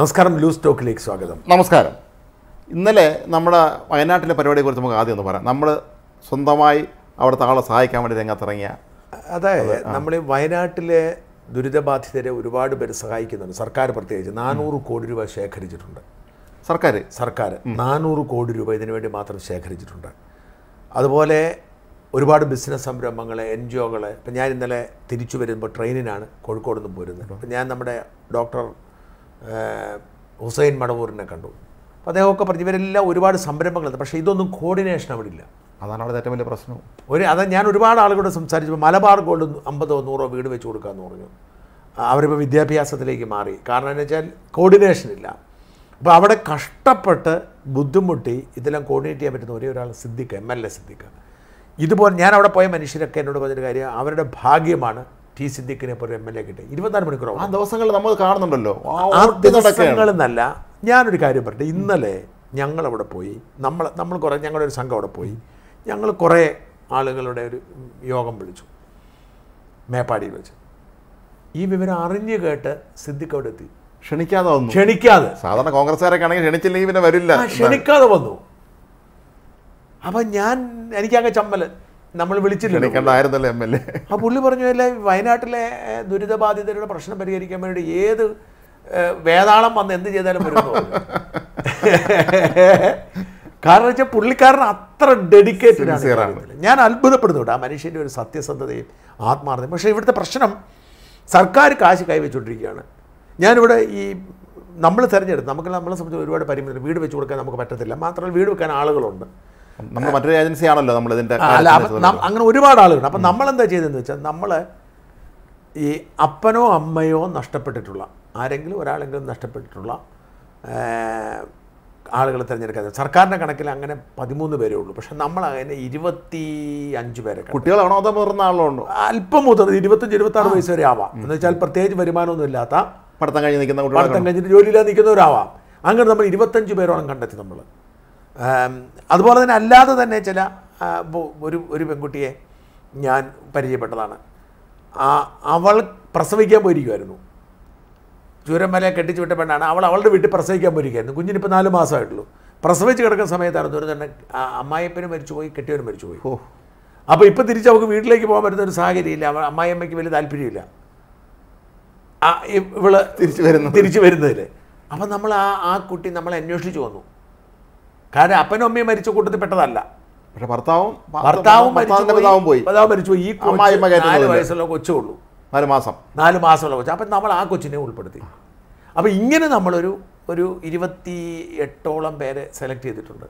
നമസ്കാരം ലൂസ് ടോക്കിലേക്ക് സ്വാഗതം നമസ്കാരം ഇന്നലെ നമ്മുടെ വയനാട്ടിലെ കുറിച്ച് നമുക്ക് ആദ്യം ഒന്ന് പറയാം നമ്മൾ സ്വന്തമായി അവിടുത്തെ ആളെ സഹായിക്കാൻ വേണ്ടി രംഗത്തിറങ്ങിയ അതായത് നമ്മൾ വയനാട്ടിലെ ദുരിതബാധിതരെ ഒരുപാട് പേര് സഹായിക്കുന്നുണ്ട് സർക്കാർ പ്രത്യേകിച്ച് നാനൂറ് കോടി രൂപ ശേഖരിച്ചിട്ടുണ്ട് സർക്കാർ സർക്കാർ നാനൂറ് കോടി രൂപ ഇതിനു വേണ്ടി മാത്രം ശേഖരിച്ചിട്ടുണ്ട് അതുപോലെ ഒരുപാട് ബിസിനസ് സംരംഭങ്ങൾ എൻ ജി ഒകൾ ഇപ്പം ഞാൻ ഇന്നലെ തിരിച്ചു വരുമ്പോൾ ട്രെയിനിനാണ് കോഴിക്കോട് നിന്ന് പോരുന്നത് അപ്പം ഞാൻ നമ്മുടെ ഡോക്ടർ ഹുസൈൻ മടവൂരിനെ കണ്ടു അപ്പോൾ അദ്ദേഹമൊക്കെ പറഞ്ഞു ഇവരെല്ലാം ഒരുപാട് സംരംഭങ്ങളുണ്ട് പക്ഷേ ഇതൊന്നും കോർഡിനേഷൻ അവിടെ ഇല്ല അതാണ് അവിടെ ഏറ്റവും വലിയ പ്രശ്നം ഒരു അത് ഞാൻ ഒരുപാട് ആളുകളോട് സംസാരിച്ചപ്പോൾ മലബാർ ഗോൾഡ് അമ്പതോ നൂറോ വീട് വെച്ച് കൊടുക്കാമെന്ന് പറഞ്ഞു അവരിപ്പോൾ വിദ്യാഭ്യാസത്തിലേക്ക് മാറി കാരണം എന്ന് വെച്ചാൽ കോർഡിനേഷൻ ഇല്ല അപ്പോൾ അവിടെ കഷ്ടപ്പെട്ട് ബുദ്ധിമുട്ടി ഇതെല്ലാം കോർഡിനേറ്റ് ചെയ്യാൻ പറ്റുന്ന ഒരേ ഒരാൾ Siddique M L A Siddique ഇതുപോലെ ഞാൻ അവിടെ പോയ മനുഷ്യരൊക്കെ എന്നോട് പറഞ്ഞൊരു കാര്യം അവരുടെ ഭാഗ്യമാണ് ടി സിദ്ദിഖിനെ പോലെ എം എൽ എ കിട്ടി ഇരുപത്തിനാല് മണിക്കൂർ ആ ദിവസങ്ങൾ നമ്മൾ കാണുന്നുണ്ടല്ലോ ആ ദിവസങ്ങളെന്നല്ല ഞാനൊരു കാര്യം പറഞ്ഞു ഇന്നലെ ഞങ്ങളവിടെ പോയി നമ്മൾ നമ്മൾ കുറേ ഞങ്ങളുടെ ഒരു സംഘം അവിടെ പോയി ഞങ്ങൾ കുറേ ആളുകളുടെ ഒരു യോഗം വിളിച്ചു മേപ്പാടിയിൽ വെച്ച് ഈ വിവരം അറിഞ്ഞു കേട്ട് സിദ്ദിഖ് അവിടെ എത്തി ക്ഷണിക്കാതെ വന്നു ക്ഷണിക്കാതെ സാധാരണ കോൺഗ്രസ്സുകാരൊക്കെ ആണെങ്കിൽ ക്ഷണിച്ചില്ലെങ്കിൽ പിന്നെ വരില്ല ക്ഷണിക്കാതെ വന്നു അപ്പം ഞാൻ എനിക്കങ്ങ് ചമ്മല് നമ്മൾ വിളിച്ചിട്ടില്ല എം എൽ എ ആ പുള്ളി പറഞ്ഞു അല്ലേ വയനാട്ടിലെ ദുരിതബാധിതരുടെ പ്രശ്നം പരിഹരിക്കാൻ വേണ്ടി ഏത് വേതാളം വന്ന് എന്ത് ചെയ്താലും വരും കാരണം വെച്ചാൽ പുള്ളിക്കാരൻ അത്ര ഡെഡിക്കേറ്റഡ് ആണ് ഞാൻ അത്ഭുതപ്പെടുന്നുണ്ട് ആ മനുഷ്യൻ്റെ ഒരു സത്യസന്ധതയും ആത്മാർത്ഥതയും പക്ഷേ ഇവിടുത്തെ പ്രശ്നം സർക്കാർ കാശ് കൈവച്ചുകൊണ്ടിരിക്കുകയാണ് ഞാനിവിടെ ഈ നമ്മൾ തിരഞ്ഞെടുത്ത് നമുക്ക് നമ്മളെ സംബന്ധിച്ച് ഒരുപാട് പരിമിതി വീട് വെച്ച് കൊടുക്കാൻ നമുക്ക് പറ്റത്തില്ല മാത്രമല്ല വീട് വെക്കാൻ ആളുകളുണ്ട് നമ്മൾ മറ്റൊരു ഏജൻസി ആണല്ലോ നമ്മൾ ഇതിൻ്റെ അങ്ങനെ ഒരുപാട് ആളുകളുണ്ട് അപ്പം നമ്മൾ എന്താ ചെയ്തതെന്ന് വെച്ചാൽ നമ്മൾ ഈ അപ്പനോ അമ്മയോ നഷ്ടപ്പെട്ടിട്ടുള്ള ആരെങ്കിലും ഒരാളെങ്കിലും നഷ്ടപ്പെട്ടിട്ടുള്ള ആളുകളെ തിരഞ്ഞെടുക്കാൻ സർക്കാരിൻ്റെ കണക്കിൽ അങ്ങനെ പതിമൂന്ന് പേരേ ഉള്ളൂ പക്ഷെ നമ്മൾ അങ്ങനെ ഇരുപത്തി അഞ്ച് പേരെ കുട്ടികളാണോ അതോ മുതിർന്ന ഉണ്ടോ അല്പം മുതിർന്ന് ഇരുപത്തഞ്ച് ഇരുപത്തി ആറ് വയസ്സ് വരെ ആവാം എന്ന് വെച്ചാൽ പ്രത്യേകിച്ച് വരുമാനമൊന്നും ഇല്ലാത്ത പഠിത്തം കഴിഞ്ഞ് നിൽക്കുന്ന പഠിത്തം കഴിഞ്ഞിട്ട് ജോലിയില്ലാതെ നിൽക്കുന്നവരാവാം അങ്ങനെ നമ്മൾ ഇരുപത്തഞ്ച് പേരോളം കണ്ടെത്തി നമ്മൾ അതുപോലെ തന്നെ അല്ലാതെ തന്നെ ചില ഒരു ഒരു പെൺകുട്ടിയെ ഞാൻ പരിചയപ്പെട്ടതാണ് ആ അവൾ പ്രസവിക്കാൻ പോയിരിക്കുമായിരുന്നു ചൂരമല കെട്ടിച്ചു വിട്ട പെണ്ണാണ് അവൾ അവളുടെ വീട്ടിൽ പ്രസവിക്കാൻ പോയിരിക്കുമായിരുന്നു കുഞ്ഞിനിപ്പോൾ നാല് മാസമായിട്ടുള്ളൂ പ്രസവിച്ച് കിടക്കുന്ന സമയത്താണ് ദുരന്തന്നെ അമ്മായിപ്പനും മരിച്ചുപോയി കെട്ടിയവനും മരിച്ചുപോയി ഓ അപ്പോൾ ഇപ്പോൾ തിരിച്ച് അവൾക്ക് വീട്ടിലേക്ക് പോകാൻ പറ്റുന്ന ഒരു സാഹചര്യമില്ല അവൾ അമ്മായിയമ്മയ്ക്ക് വലിയ താല്പര്യമില്ല ഇവള് തിരിച്ചു വരുന്നു തിരിച്ചു വരുന്നതിൽ അപ്പം നമ്മൾ ആ ആ കുട്ടി നമ്മളെ അന്വേഷിച്ചു വന്നു കാരണം അപ്പനും അമ്മയും മരിച്ച കൂട്ടത്തിൽ പെട്ടതല്ല പക്ഷെ ഭർത്താവും ഭർത്താവും ഭർത്താവും പോയി പിതാവ് മരിച്ചു ഈ നാല് വയസ്സുള്ള കൊച്ചുള്ളൂ നാല് മാസം നാല് മാസമുള്ള കൊച്ചു അപ്പം നമ്മൾ ആ കൊച്ചിനെ ഉൾപ്പെടുത്തി അപ്പോൾ ഇങ്ങനെ നമ്മളൊരു ഒരു ഇരുപത്തി എട്ടോളം പേരെ സെലക്ട് ചെയ്തിട്ടുണ്ട്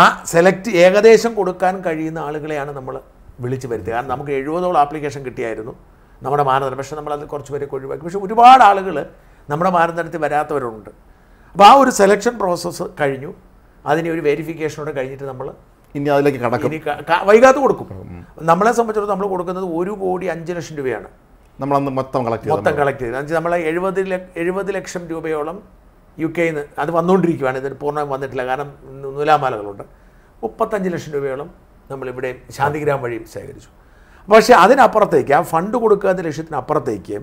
ആ സെലക്ട് ഏകദേശം കൊടുക്കാൻ കഴിയുന്ന ആളുകളെയാണ് നമ്മൾ വിളിച്ചു വരുത്തുക കാരണം നമുക്ക് എഴുപതോളം ആപ്ലിക്കേഷൻ കിട്ടിയായിരുന്നു നമ്മുടെ മാനദണ്ഡം പക്ഷേ നമ്മളതിൽ കുറച്ച് പേരൊക്കെ ഒഴിവാക്കി പക്ഷേ ഒരുപാട് ആളുകൾ നമ്മുടെ മാനദണ്ഡത്തിൽ വരാത്തവരുണ്ട് അപ്പോൾ ആ ഒരു സെലക്ഷൻ പ്രോസസ്സ് കഴിഞ്ഞു അതിന് ഒരു വെരിഫിക്കേഷനോടെ കഴിഞ്ഞിട്ട് നമ്മൾ ഇനി അതിലേക്ക് കടക്കും വൈകാത്ത് കൊടുക്കും നമ്മളെ സംബന്ധിച്ചിടത്തോളം നമ്മൾ കൊടുക്കുന്നത് ഒരു കോടി അഞ്ച് ലക്ഷം രൂപയാണ് നമ്മളന്ന് മൊത്തം കളക്ട് മൊത്തം കളക്ട് ചെയ്ത് എന്നുവെച്ചാൽ നമ്മളെ എഴുപത് എഴുപത് ലക്ഷം രൂപയോളം യു കെയിൽ നിന്ന് അത് വന്നുകൊണ്ടിരിക്കുകയാണ് ഇതിന് പൂർണ്ണമായും വന്നിട്ടില്ല കാരണം നൂലാമാലകളുണ്ട് മുപ്പത്തഞ്ച് ലക്ഷം രൂപയോളം നമ്മളിവിടെ ശാന്തിഗ്രാം വഴി ശേഖരിച്ചു പക്ഷേ അതിനപ്പുറത്തേക്ക് ആ ഫണ്ട് കൊടുക്കുക എന്ന ലക്ഷ്യത്തിനപ്പുറത്തേക്ക്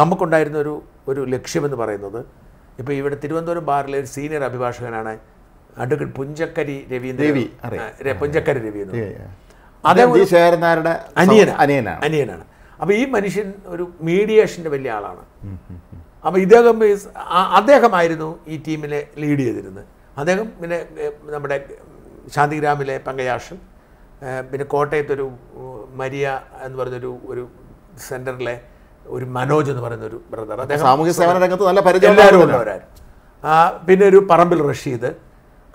നമുക്കുണ്ടായിരുന്ന ഒരു ഒരു ലക്ഷ്യമെന്ന് പറയുന്നത് ഇപ്പോൾ ഇവിടെ തിരുവനന്തപുരം ബാറിലെ ഒരു സീനിയർ അഭിഭാഷകനാണ് അഡ്വക്കേറ്റ് പുഞ്ചക്കരി രവീന്ദ്ര പുഞ്ചക്കരി രവീന്ദ്രൻ അദ്ദേഹം അനിയനാണ് അപ്പൊ അനിയനാണ് അപ്പോൾ ഈ മനുഷ്യൻ ഒരു മീഡിയേഷന്റെ വലിയ ആളാണ് അപ്പോൾ ഇദ്ദേഹം അദ്ദേഹമായിരുന്നു ഈ ടീമിനെ ലീഡ് ചെയ്തിരുന്നത് അദ്ദേഹം പിന്നെ നമ്മുടെ ശാന്തിഗ്രാമിലെ പങ്കയാഷൻ പിന്നെ കോട്ടയത്തൊരു മരിയ എന്ന് പറഞ്ഞൊരു ഒരു സെന്ററിലെ ഒരു മനോജ് എന്ന് പറയുന്ന ഒരു ബ്രദർ അദ്ദേഹം സാമൂഹ്യ സേവന രംഗത്ത് നല്ല പരിചയം പിന്നെ ഒരു പറമ്പിൽ റഷീദ്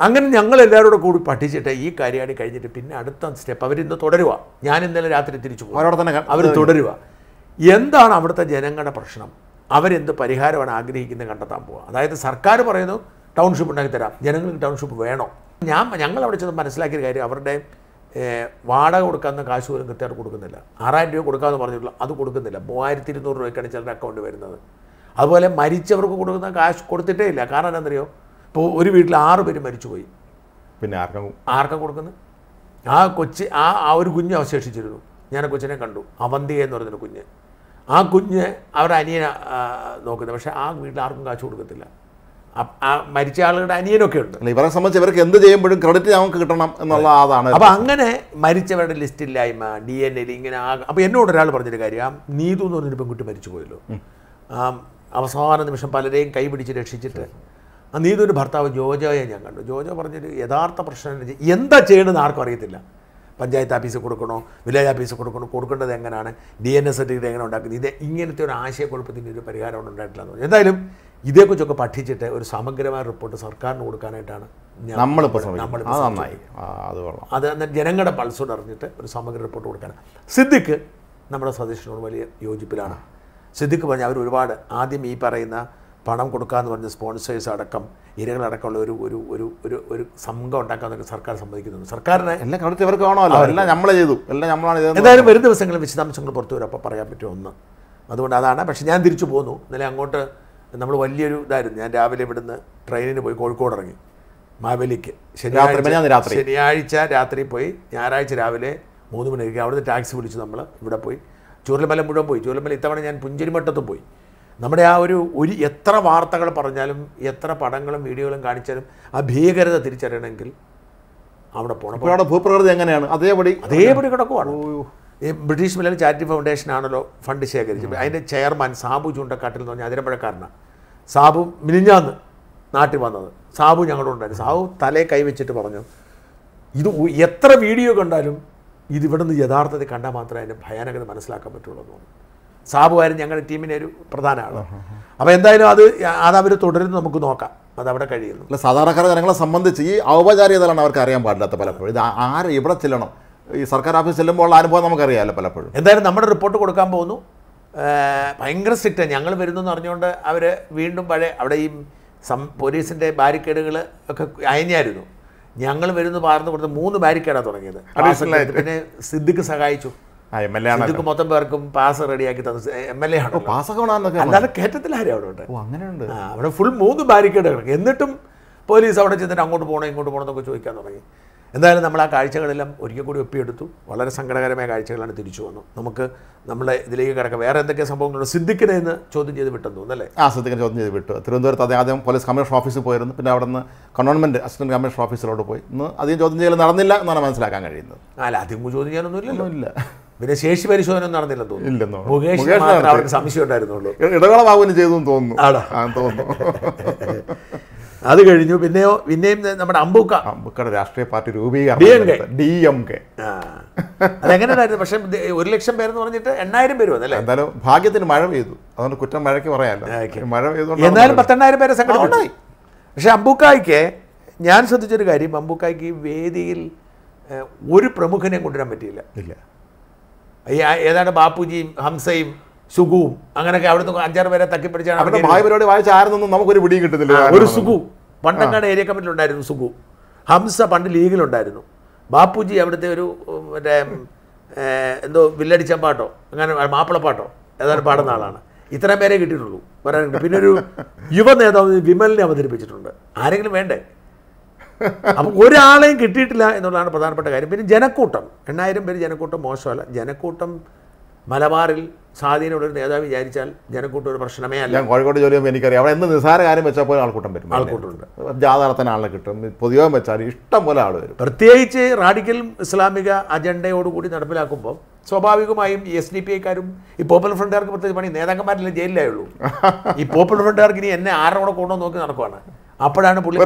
അങ്ങനെ ഞങ്ങൾ എല്ലാവരും കൂടെ കൂടി പഠിച്ചിട്ട് ഈ കാര്യമാണ് കഴിഞ്ഞിട്ട് പിന്നെ അടുത്ത സ്റ്റെപ്പ് അവരിന്ന് തുടരുക ഞാൻ ഇന്നലെ രാത്രി തിരിച്ചു പോകും തന്നെ അവർ തുടരുക എന്താണ് അവിടുത്തെ ജനങ്ങളുടെ പ്രശ്നം അവരെന്ത് പരിഹാരമാണ് ആഗ്രഹിക്കുന്നത് കണ്ടെത്താൻ പോവുക അതായത് സർക്കാർ പറയുന്നു ടൗൺഷിപ്പ് ഉണ്ടാക്കി തരാം ജനങ്ങൾക്ക് ടൗൺഷിപ്പ് വേണോ ഞാൻ ഞങ്ങൾ അവിടെ ചെന്ന് മനസ്സിലാക്കിയ കാര്യം അവരുടെ വാടക കൊടുക്കാമെന്ന കാശ് പോലും കൃത്യമായിട്ട് കൊടുക്കുന്നില്ല ആറായിരം രൂപ കൊടുക്കാമെന്ന് പറഞ്ഞിട്ടുള്ളൂ അത് കൊടുക്കുന്നില്ല മൂവായിരത്തി ഇരുന്നൂറ് രൂപയ്ക്കാണ് ചിലരുടെ അക്കൗണ്ട് വരുന്നത് അതുപോലെ മരിച്ചവർക്ക് കൊടുക്കുന്ന കാശ് കൊടുത്തിട്ടേ ഇല്ല കാരണം എന്താണെന്നറിയോ ഇപ്പോൾ ഒരു വീട്ടിൽ ആറ് പേര് മരിച്ചുപോയി പിന്നെ ആർക്കും ആർക്കും കൊടുക്കുന്നത് ആ കൊച്ച് ആ ആ ഒരു കുഞ്ഞ് അവശേഷിച്ചിരുന്നു ഞാൻ ആ കൊച്ചിനെ കണ്ടു അവന്തിക എന്ന് പറയുന്നൊരു കുഞ്ഞ് ആ കുഞ്ഞ് അവരുടെ അനിയനെ നോക്കുന്നത് പക്ഷേ ആ വീട്ടിൽ ആർക്കും കാശ് കൊടുക്കത്തില്ല ആ മരിച്ച ആളുകളുടെ അനിയനൊക്കെ ഉണ്ട് ഇവരെ സംബന്ധിച്ച് ഇവർക്ക് എന്ത് ചെയ്യുമ്പോഴും ക്രെഡിറ്റ് നമുക്ക് കിട്ടണം എന്നുള്ള അതാണ് അപ്പോൾ അങ്ങനെ മരിച്ചവരുടെ ലിസ്റ്റ് ഇല്ലായ്മ ഡി എൻ എയിൽ ഇങ്ങനെ അപ്പോൾ എന്നോട് ഒരാൾ പറഞ്ഞൊരു കാര്യം ആ നീതു എന്ന് പറഞ്ഞൊരു പെൺകുട്ടി മരിച്ചു പോയല്ലോ അവസാന നിമിഷം പലരെയും കൈപിടിച്ച് രക്ഷിച്ചിട്ട് ആ നീതൊരു ഭർത്താവ് ജോജോയെ ഞാൻ കണ്ടു ജോജോ പറഞ്ഞൊരു യഥാർത്ഥ പ്രശ്നം എന്താ ചെയ്യണമെന്ന് ആർക്കും അറിയത്തില്ല പഞ്ചായത്ത് ഓഫീസിൽ കൊടുക്കണോ വില്ലേജ് ഓഫീസിൽ കൊടുക്കണോ കൊടുക്കേണ്ടത് എങ്ങനെയാണ് ഡി എൻ എസ് സർട്ടിഫിക്കറ്റ് എങ്ങനെ ഉണ്ടാക്കുന്നത് ഇത് ഇങ്ങനത്തെ ഒരു ആശയക്കുഴപ്പത്തിൻ്റെ ഒരു പരിഹാരം ഉണ്ടായിട്ടില്ല എന്ന് പറഞ്ഞു എന്തായാലും ഇതേക്കുറിച്ചൊക്കെ പഠിച്ചിട്ട് ഒരു സമഗ്രമായ റിപ്പോർട്ട് സർക്കാരിന് കൊടുക്കാനായിട്ടാണ് നമ്മൾ അത് ജനങ്ങളുടെ പൾസോട് അറിഞ്ഞിട്ട് ഒരു സമഗ്ര റിപ്പോർട്ട് കൊടുക്കാൻ സിദ്ദിഖ് നമ്മുടെ സതീഷിനോട് വലിയ യോജിപ്പിലാണ് സിദ്ദിഖ് പറഞ്ഞ അവർ ഒരുപാട് ആദ്യം ഈ പറയുന്ന പണം കൊടുക്കാമെന്ന് പറഞ്ഞ സ്പോൺസേഴ്സ് അടക്കം ഇരകളടക്കമുള്ള ഒരു ഒരു ഒരു ഒരു ഒരു സംഘം ഉണ്ടാക്കാൻ സർക്കാർ സമ്മതിക്കുന്നുണ്ട് സർക്കാരിനെ എല്ലാം കണ്ടിട്ട് ഇവർക്ക് കാണുമല്ലോ എല്ലാം നമ്മളെ ചെയ്തു എല്ലാം നമ്മളാണ് ചെയ്തത് എന്തായാലും വരും ദിവസങ്ങളിൽ വിശദാംശങ്ങൾ പുറത്തു വരും അപ്പോൾ പറയാൻ പറ്റും ഒന്ന് അതുകൊണ്ട് അതാണ് പക്ഷേ ഞാൻ തിരിച്ചു പോന്നു ഇന്നലെ അങ്ങോട്ട് നമ്മൾ വലിയൊരു ഇതായിരുന്നു ഞാൻ രാവിലെ ഇവിടുന്ന് ട്രെയിനിന് പോയി കോഴിക്കോട് ഇറങ്ങി മാവേലിക്ക് ശനിയാഴ്ച ശനിയാഴ്ച രാത്രി പോയി ഞായറാഴ്ച രാവിലെ മൂന്ന് മണിക്ക് അവിടുന്ന് ടാക്സി വിളിച്ച് നമ്മൾ ഇവിടെ പോയി ചൂരൽമല മുഴുവൻ പോയി ചൂരൽമല ഇത്തവണ ഞാൻ പുഞ്ചിരിമട്ടത്തും പോയി നമ്മുടെ ആ ഒരു ഒരു എത്ര വാർത്തകൾ പറഞ്ഞാലും എത്ര പടങ്ങളും വീഡിയോകളും കാണിച്ചാലും ആ ഭീകരത തിരിച്ചറിയണമെങ്കിൽ അവിടെ പോകണം അവിടെ ഭൂപ്രകൃതി എങ്ങനെയാണ് അതേപടി അതേപടി കിടക്കുവാണ് ഈ ബ്രിട്ടീഷ് മില്ലൻ ചാരിറ്റി ഫൗണ്ടേഷൻ ആണല്ലോ ഫണ്ട് ശേഖരിച്ചത് അതിൻ്റെ ചെയർമാൻ സാബു ചൂണ്ടക്കാട്ടിൽ എന്ന് പറഞ്ഞാൽ അതിരമ്പഴക്കാരനാണ് സാബു മിനിഞ്ഞാന്ന് നാട്ടിൽ വന്നത് സാബു ഉണ്ടായിരുന്നു സാബു തലേ കൈവച്ചിട്ട് പറഞ്ഞു ഇത് എത്ര വീഡിയോ കണ്ടാലും ഇതിവിടുന്ന് യഥാർത്ഥത്തിൽ കണ്ടാൽ മാത്രമേ അതിൻ്റെ ഭയാനകത മനസ്സിലാക്കാൻ പറ്റുള്ളൂ എന്ന് തോന്നുന്നു സാബുമായിരുന്നു ഞങ്ങളുടെ ടീമിൻ്റെ ഒരു പ്രധാന ആളാണ് അപ്പോൾ എന്തായാലും അത് അവർ തുടരുന്നു നമുക്ക് നോക്കാം അത് അവിടെ കഴിയുന്നു അല്ല സാധാരണക്കാരെ ജനങ്ങളെ സംബന്ധിച്ച് ഈ ഔപചാരികതകളാണ് അവർക്ക് അറിയാൻ പാടില്ലാത്ത പലപ്പോഴും ഇത് ആരെ ഇവിടെ ചെല്ലണം ഈ സർക്കാർ ഓഫീസ് ചെല്ലുമ്പോൾ ഉള്ള അനുഭവം നമുക്കറിയാമല്ലോ പലപ്പോഴും എന്തായാലും നമ്മുടെ റിപ്പോർട്ട് കൊടുക്കാൻ പോകുന്നു ഭയങ്കര സ്ട്രിക്റ്റാണ് ഞങ്ങൾ വരുന്നെന്ന് അറിഞ്ഞുകൊണ്ട് അവർ വീണ്ടും പഴയ അവിടെ ഈ സം പോലീസിൻ്റെ ബാരിക്കേഡുകൾ ഒക്കെ അയഞ്ഞായിരുന്നു ഞങ്ങൾ വരുന്നു പാർന്ന് കൊടുത്ത് മൂന്ന് ബാരിക്കേഡാണ് തുടങ്ങിയത് പിന്നെ സിദ്ദിഖ് സഹായിച്ചു മൊത്തം പേർക്കും പാസ് റെഡിയാക്കി തന്നു എം എൽ എ ആണ് പാസ്സൊക്കെ അല്ലാതെ കയറ്റത്തിൽ അവിടെ ഉണ്ട് അങ്ങനെയുണ്ട് അവിടെ ഫുൾ മൂന്ന് ബാരിക്കേഡ് കിടക്കും എന്നിട്ടും പോലീസ് അവിടെ ചെന്നിട്ട് അങ്ങോട്ട് പോകണോ ഇങ്ങോട്ട് പോകണം എന്നൊക്കെ ചോദിക്കാൻ തുടങ്ങി എന്തായാലും നമ്മൾ ആ കാഴ്ചകളെല്ലാം ഒരിക്കൽ കൂടി ഒപ്പിയെടുത്തു വളരെ സങ്കടകരമായ കാഴ്ചകളാണ് തിരിച്ചു വന്നു നമുക്ക് നമ്മളെ ഇതിലേക്ക് കിടക്കാം വേറെ എന്തൊക്കെ സംഭവങ്ങളുണ്ട് സിദ്ദിഖിനെ ഇന്ന് ചോദ്യം ചെയ്ത് വിട്ടെന്ന് തോന്നുന്നല്ലേ ആ സിദ്ദിഖിനെ ചോദ്യം ചെയ്ത് വിട്ടു തിരുവനന്തപുരത്ത് അദ്ദേഹം ആദ്യം പോലീസ് കമ്മീഷണർ ഓഫീസിൽ പോയിരുന്നു പിന്നെ അവിടെ നിന്ന് ഗവൺമെൻറ് അസിസ്റ്റന്റ് കമ്മീഷണർ ഓഫീസിലോട്ട് പോയി ഇന്ന് അധികം ചോദ്യം ചെയ്യൽ നടന്നില്ല എന്നാണ് മനസ്സിലാക്കാൻ കഴിയുന്നത് അല്ല അധികം ചോദ്യം ചെയ്യാനൊന്നും ഇല്ലല്ലോ ഇല്ല പിന്നെ ശേഷി പരിശോധന ഒന്നും നടന്നില്ലെന്ന് തോന്നുന്നു മുകേഷ് അവർക്ക് സംശയം ഉണ്ടായിരുന്നുള്ളൂ ഇടവേളം ആവുകയും ചെയ്തു തോന്നുന്നു തോന്നുന്നു അത് കഴിഞ്ഞു പിന്നെയോ പിന്നെയും നമ്മുടെ അമ്പൂക്ക അമ്പൂക്കയുടെ രാഷ്ട്രീയ പാർട്ടി രൂപീകരണം പക്ഷെ ഒരു ലക്ഷം പേരെന്ന് പറഞ്ഞിട്ട് എണ്ണായിരം പേര് വന്നല്ലേ എന്തായാലും ഭാഗ്യത്തിന് മഴ പെയ്തു അതുകൊണ്ട് കുറ്റം മഴയ്ക്ക് പറയാമല്ലോ മഴ പെയ്തു എന്നാലും പത്തെണ്ണായിരം പേരെ സംഘടനയുണ്ടായി പക്ഷെ അമ്പൂക്കായ്ക്ക് ഞാൻ ശ്രദ്ധിച്ചൊരു കാര്യം അമ്പൂക്കായ്ക്ക് വേദിയിൽ ഒരു പ്രമുഖനെയും കൊണ്ടുവരാൻ പറ്റിയില്ല ഇല്ല ഏതാണ് ബാപ്പുജിയും ഹംസയും സുഖവും അങ്ങനെയൊക്കെ അവിടുന്ന് അഞ്ചാറ് പേരെ തക്കിപ്പിടിച്ചാണ് അവിടെ ഭായപരിപാടി വായിച്ച ആരെന്നൊന്നും നമുക്കൊരു പിടി കിട്ടത്തില്ല ഒരു സുഖു പണ്ടങ്ങാട് ഏരിയ ഉണ്ടായിരുന്നു സുഖു ഹംസ പണ്ട് ലീഗിലുണ്ടായിരുന്നു ബാപ്പുജി അവിടുത്തെ ഒരു മറ്റേ എന്തോ പാട്ടോ അങ്ങനെ മാപ്പിളപ്പാട്ടോ ഏതാണ് പാടുന്ന ആളാണ് ഇത്രയും പേരെ കിട്ടിയിട്ടുള്ളൂ വരാനുണ്ട് പിന്നെ ഒരു യുവ നേതാവ് വിമലിനെ അവതരിപ്പിച്ചിട്ടുണ്ട് ആരെങ്കിലും വേണ്ടേ അപ്പം ഒരാളെയും കിട്ടിയിട്ടില്ല എന്നുള്ളതാണ് പ്രധാനപ്പെട്ട കാര്യം പിന്നെ ജനക്കൂട്ടം എണ്ണായിരം പേര് ജനക്കൂട്ടം മോശമല്ല ജനക്കൂട്ടം മലബാറിൽ സ്വാധീനമുള്ള ഒരു നേതാവ് വിചാരിച്ചാൽ ജനക്കൂട്ടം ഒരു പ്രശ്നമേ അല്ല കോഴിക്കോട് ജോലി ചെയ്യുമ്പോൾ എനിക്കറിയാം അവിടെ എന്ത് നിസ്സാര കാര്യം വെച്ചാൽ പോലും ആൾക്കൂട്ടം വരും ആൾക്കൂട്ടമുണ്ട് ജാതകത്തിന് ആളെ കിട്ടും പൊതുവേ വെച്ചാൽ ഇഷ്ടം പോലെ ആൾ വരും പ്രത്യേകിച്ച് റാഡിക്കൽ ഇസ്ലാമിക അജണ്ടയോടുകൂടി നടപ്പിലാക്കുമ്പോൾ സ്വാഭാവികമായും എസ് ഡി പി ഐക്കാരും ഈ പോപ്പുലർ ഫ്രണ്ടുകാർക്ക് പ്രത്യേകിച്ച് പണി നേതാക്കന്മാരില്ല ജയിലിലായുള്ളൂ ഈ പോപ്പുലർ ഫ്രണ്ടുകാർക്ക് ഇനി എന്നെ ആരുടെ കൂടെ കൊണ്ടുവന്ന് നോക്കി നടക്കുവാണ് അപ്പോഴാണ് പുള്ളി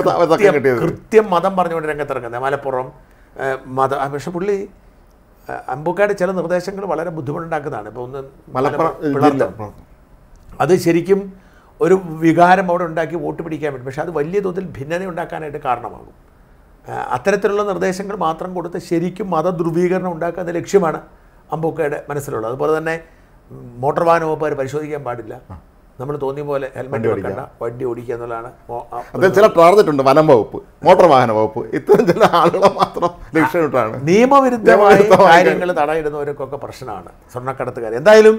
കൃത്യം മതം പറഞ്ഞുകൊണ്ട് രംഗത്തിറങ്ങുന്നത് മലപ്പുറം മത പക്ഷെ പുള്ളി അമ്പൂക്കാട് ചില നിർദ്ദേശങ്ങൾ വളരെ ബുദ്ധിമുട്ടുണ്ടാക്കുന്നതാണ് ഇപ്പോൾ ഒന്ന് മലപ്പുറം അത് ശരിക്കും ഒരു വികാരം അവിടെ ഉണ്ടാക്കി വോട്ട് പിടിക്കാൻ പറ്റും പക്ഷെ അത് വലിയ തോതിൽ ഭിന്നത ഉണ്ടാക്കാനായിട്ട് കാരണമാകും അത്തരത്തിലുള്ള നിർദ്ദേശങ്ങൾ മാത്രം കൊടുത്ത് ശരിക്കും മതധ്രുവീകരണം ഉണ്ടാക്കുന്ന ലക്ഷ്യമാണ് അമ്പൂക്കയുടെ മനസ്സിലുള്ളത് അതുപോലെ തന്നെ മോട്ടോർ വാഹന വകുപ്പുകാർ പരിശോധിക്കാൻ പാടില്ല നമ്മൾ തോന്നിയ പോലെ ഹെൽമെറ്റ് വെക്കണ്ട വണ്ടി ഓടിക്കുക എന്നുള്ളതാണ് അദ്ദേഹം ചില പറഞ്ഞിട്ടുണ്ട് വനം വകുപ്പ് മോട്ടോർ വാഹന വകുപ്പ് ഇത്തരം ചില ആളുകളെ മാത്രം ലക്ഷ്യമിട്ടാണ് നിയമവിരുദ്ധമായ കാര്യങ്ങൾ തടയിടുന്നവർക്കൊക്കെ പ്രശ്നമാണ് സ്വർണ്ണക്കടത്തുകാർ എന്തായാലും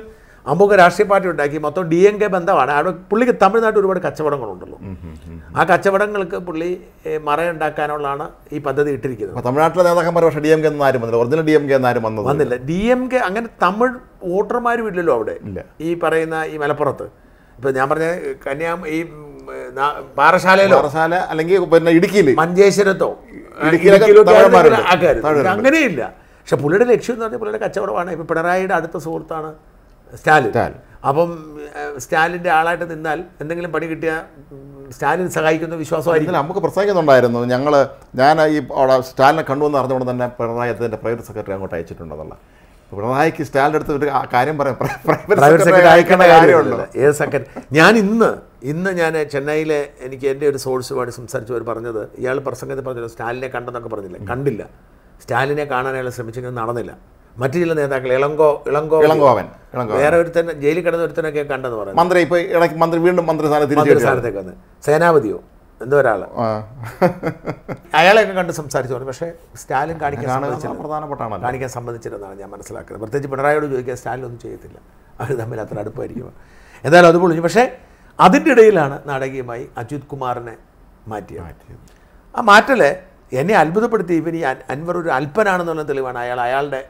അമുഖ രാഷ്ട്രീയ പാർട്ടി ഉണ്ടാക്കി മൊത്തം ഡി എൻ കെ ബന്ധമാണ് അവിടെ പുള്ളിക്ക് തമിഴ്നാട്ടിൽ ഒരുപാട് കച്ചവടങ്ങളുണ്ടല്ലോ ആ കച്ചവടങ്ങൾക്ക് പുള്ളി മറയുണ്ടാക്കാനുള്ളതാണ് ഈ പദ്ധതി ഇട്ടിരിക്കുന്നത് തമിഴ്നാട്ടിലെ നേതാക്കന്മാർ പക്ഷേ ഡി എം കെ വന്നില്ല ഒറിജിനൽ ഡി എം കെ വന്നത് വന്നില്ല ഡി എം കെ അങ്ങനെ തമിഴ് വോട്ടർമാരും ഇല്ലല്ലോ അവിടെ ഈ പറയുന്ന ഈ മലപ്പുറത്ത് ഇപ്പം ഞാൻ പറഞ്ഞ കന്യാ ഈ പാറശാലയിലോ പാറശാല അല്ലെങ്കിൽ പിന്നെ ഇടുക്കിയിൽ മഞ്ചേശ്വരത്തോ അങ്ങനെയില്ല പക്ഷെ പുള്ളിയുടെ ലക്ഷ്യം എന്ന് പറഞ്ഞാൽ പുള്ളിയുടെ കച്ചവടമാണ് ഇപ്പൊ പിണറായിയുടെ അടുത്ത സുഹൃത്താണ് സ്റ്റാലിൻ അപ്പം സ്റ്റാലിന്റെ ആളായിട്ട് നിന്നാൽ എന്തെങ്കിലും പണി കിട്ടിയാൽ സ്റ്റാലിൻ സഹായിക്കുന്ന വിശ്വാസമായിരിക്കും നമുക്ക് പ്രസംഗിക്കുന്നുണ്ടായിരുന്നു ഞങ്ങള് ഞാൻ ഈ സ്റ്റാലിനെ കണ്ടുവെന്ന് അറിഞ്ഞുകൊണ്ട് തന്നെ പിണറായി അദ്ദേഹത്തിൻ്റെ പ്രൈവറ്റ് സെക്രട്ടറി അങ്ങോട്ട് അയച്ചിട്ടുണ്ടെന്നുള്ള പിണറായിക്ക് സ്റ്റാൻഡ് ഒരു കാര്യം പറയാം പ്രൈവറ്റ് സെക്രട്ടറി ഏത് സെക്കൻഡ് ഞാൻ ഇന്ന് ഇന്ന് ഞാൻ ചെന്നൈയിലെ എനിക്ക് എൻ്റെ ഒരു സോഴ്സുമായിട്ട് സംസാരിച്ചു അവർ പറഞ്ഞത് ഇയാൾ പ്രസംഗത്തിൽ പറഞ്ഞില്ല സ്റ്റാലിനെ കണ്ടെന്നൊക്കെ പറഞ്ഞില്ല കണ്ടില്ല സ്റ്റാലിനെ കാണാൻ അയാൾ ശ്രമിച്ചെങ്കിലും നടന്നില്ല മറ്റു ചില നേതാക്കൾ ഇളങ്കോ ഇളങ്കോ ഇളങ്കോവൻ വേറെ ഒരുത്തൻ ജയിലിൽ കിടന്ന ഒരുത്തനൊക്കെ കണ്ടെന്ന് പറഞ്ഞു മന്ത്രി ഇപ്പോൾ ഇടയ്ക്ക് മന്ത്രി വീണ്ടും മന്ത്രി സ്ഥാനത്തേക്ക് വന്ന് സേനാപതിയോ എന്തോ ഒരാൾ അയാളെയൊക്കെ കണ്ട് സംസാരിച്ചു പറഞ്ഞു പക്ഷേ സ്റ്റാലിൻ കാണിക്കാൻ പ്രധാനപ്പെട്ടാണ് കാണിക്കാൻ സമ്മതിച്ചിരുന്നാണ് ഞാൻ മനസ്സിലാക്കുന്നത് പ്രത്യേകിച്ച് പിണറായിയോട് ചോദിക്കാൻ സ്റ്റാലിൻ ഒന്നും ചെയ്യത്തില്ല അവർ തമ്മിൽ അത്ര അടുപ്പായിരിക്കും എന്തായാലും അത് പൊളിഞ്ഞു പക്ഷേ അതിൻ്റെ ഇടയിലാണ് നാടകീയമായി അജിത് കുമാറിനെ മാറ്റിയത് ആ മാറ്റല് എന്നെ അത്ഭുതപ്പെടുത്തി ഇവൻ ഈ അൻവർ ഒരു അല്പനാണെന്നുള്ള തെളിവാണ് അയാൾ അയാളുടെ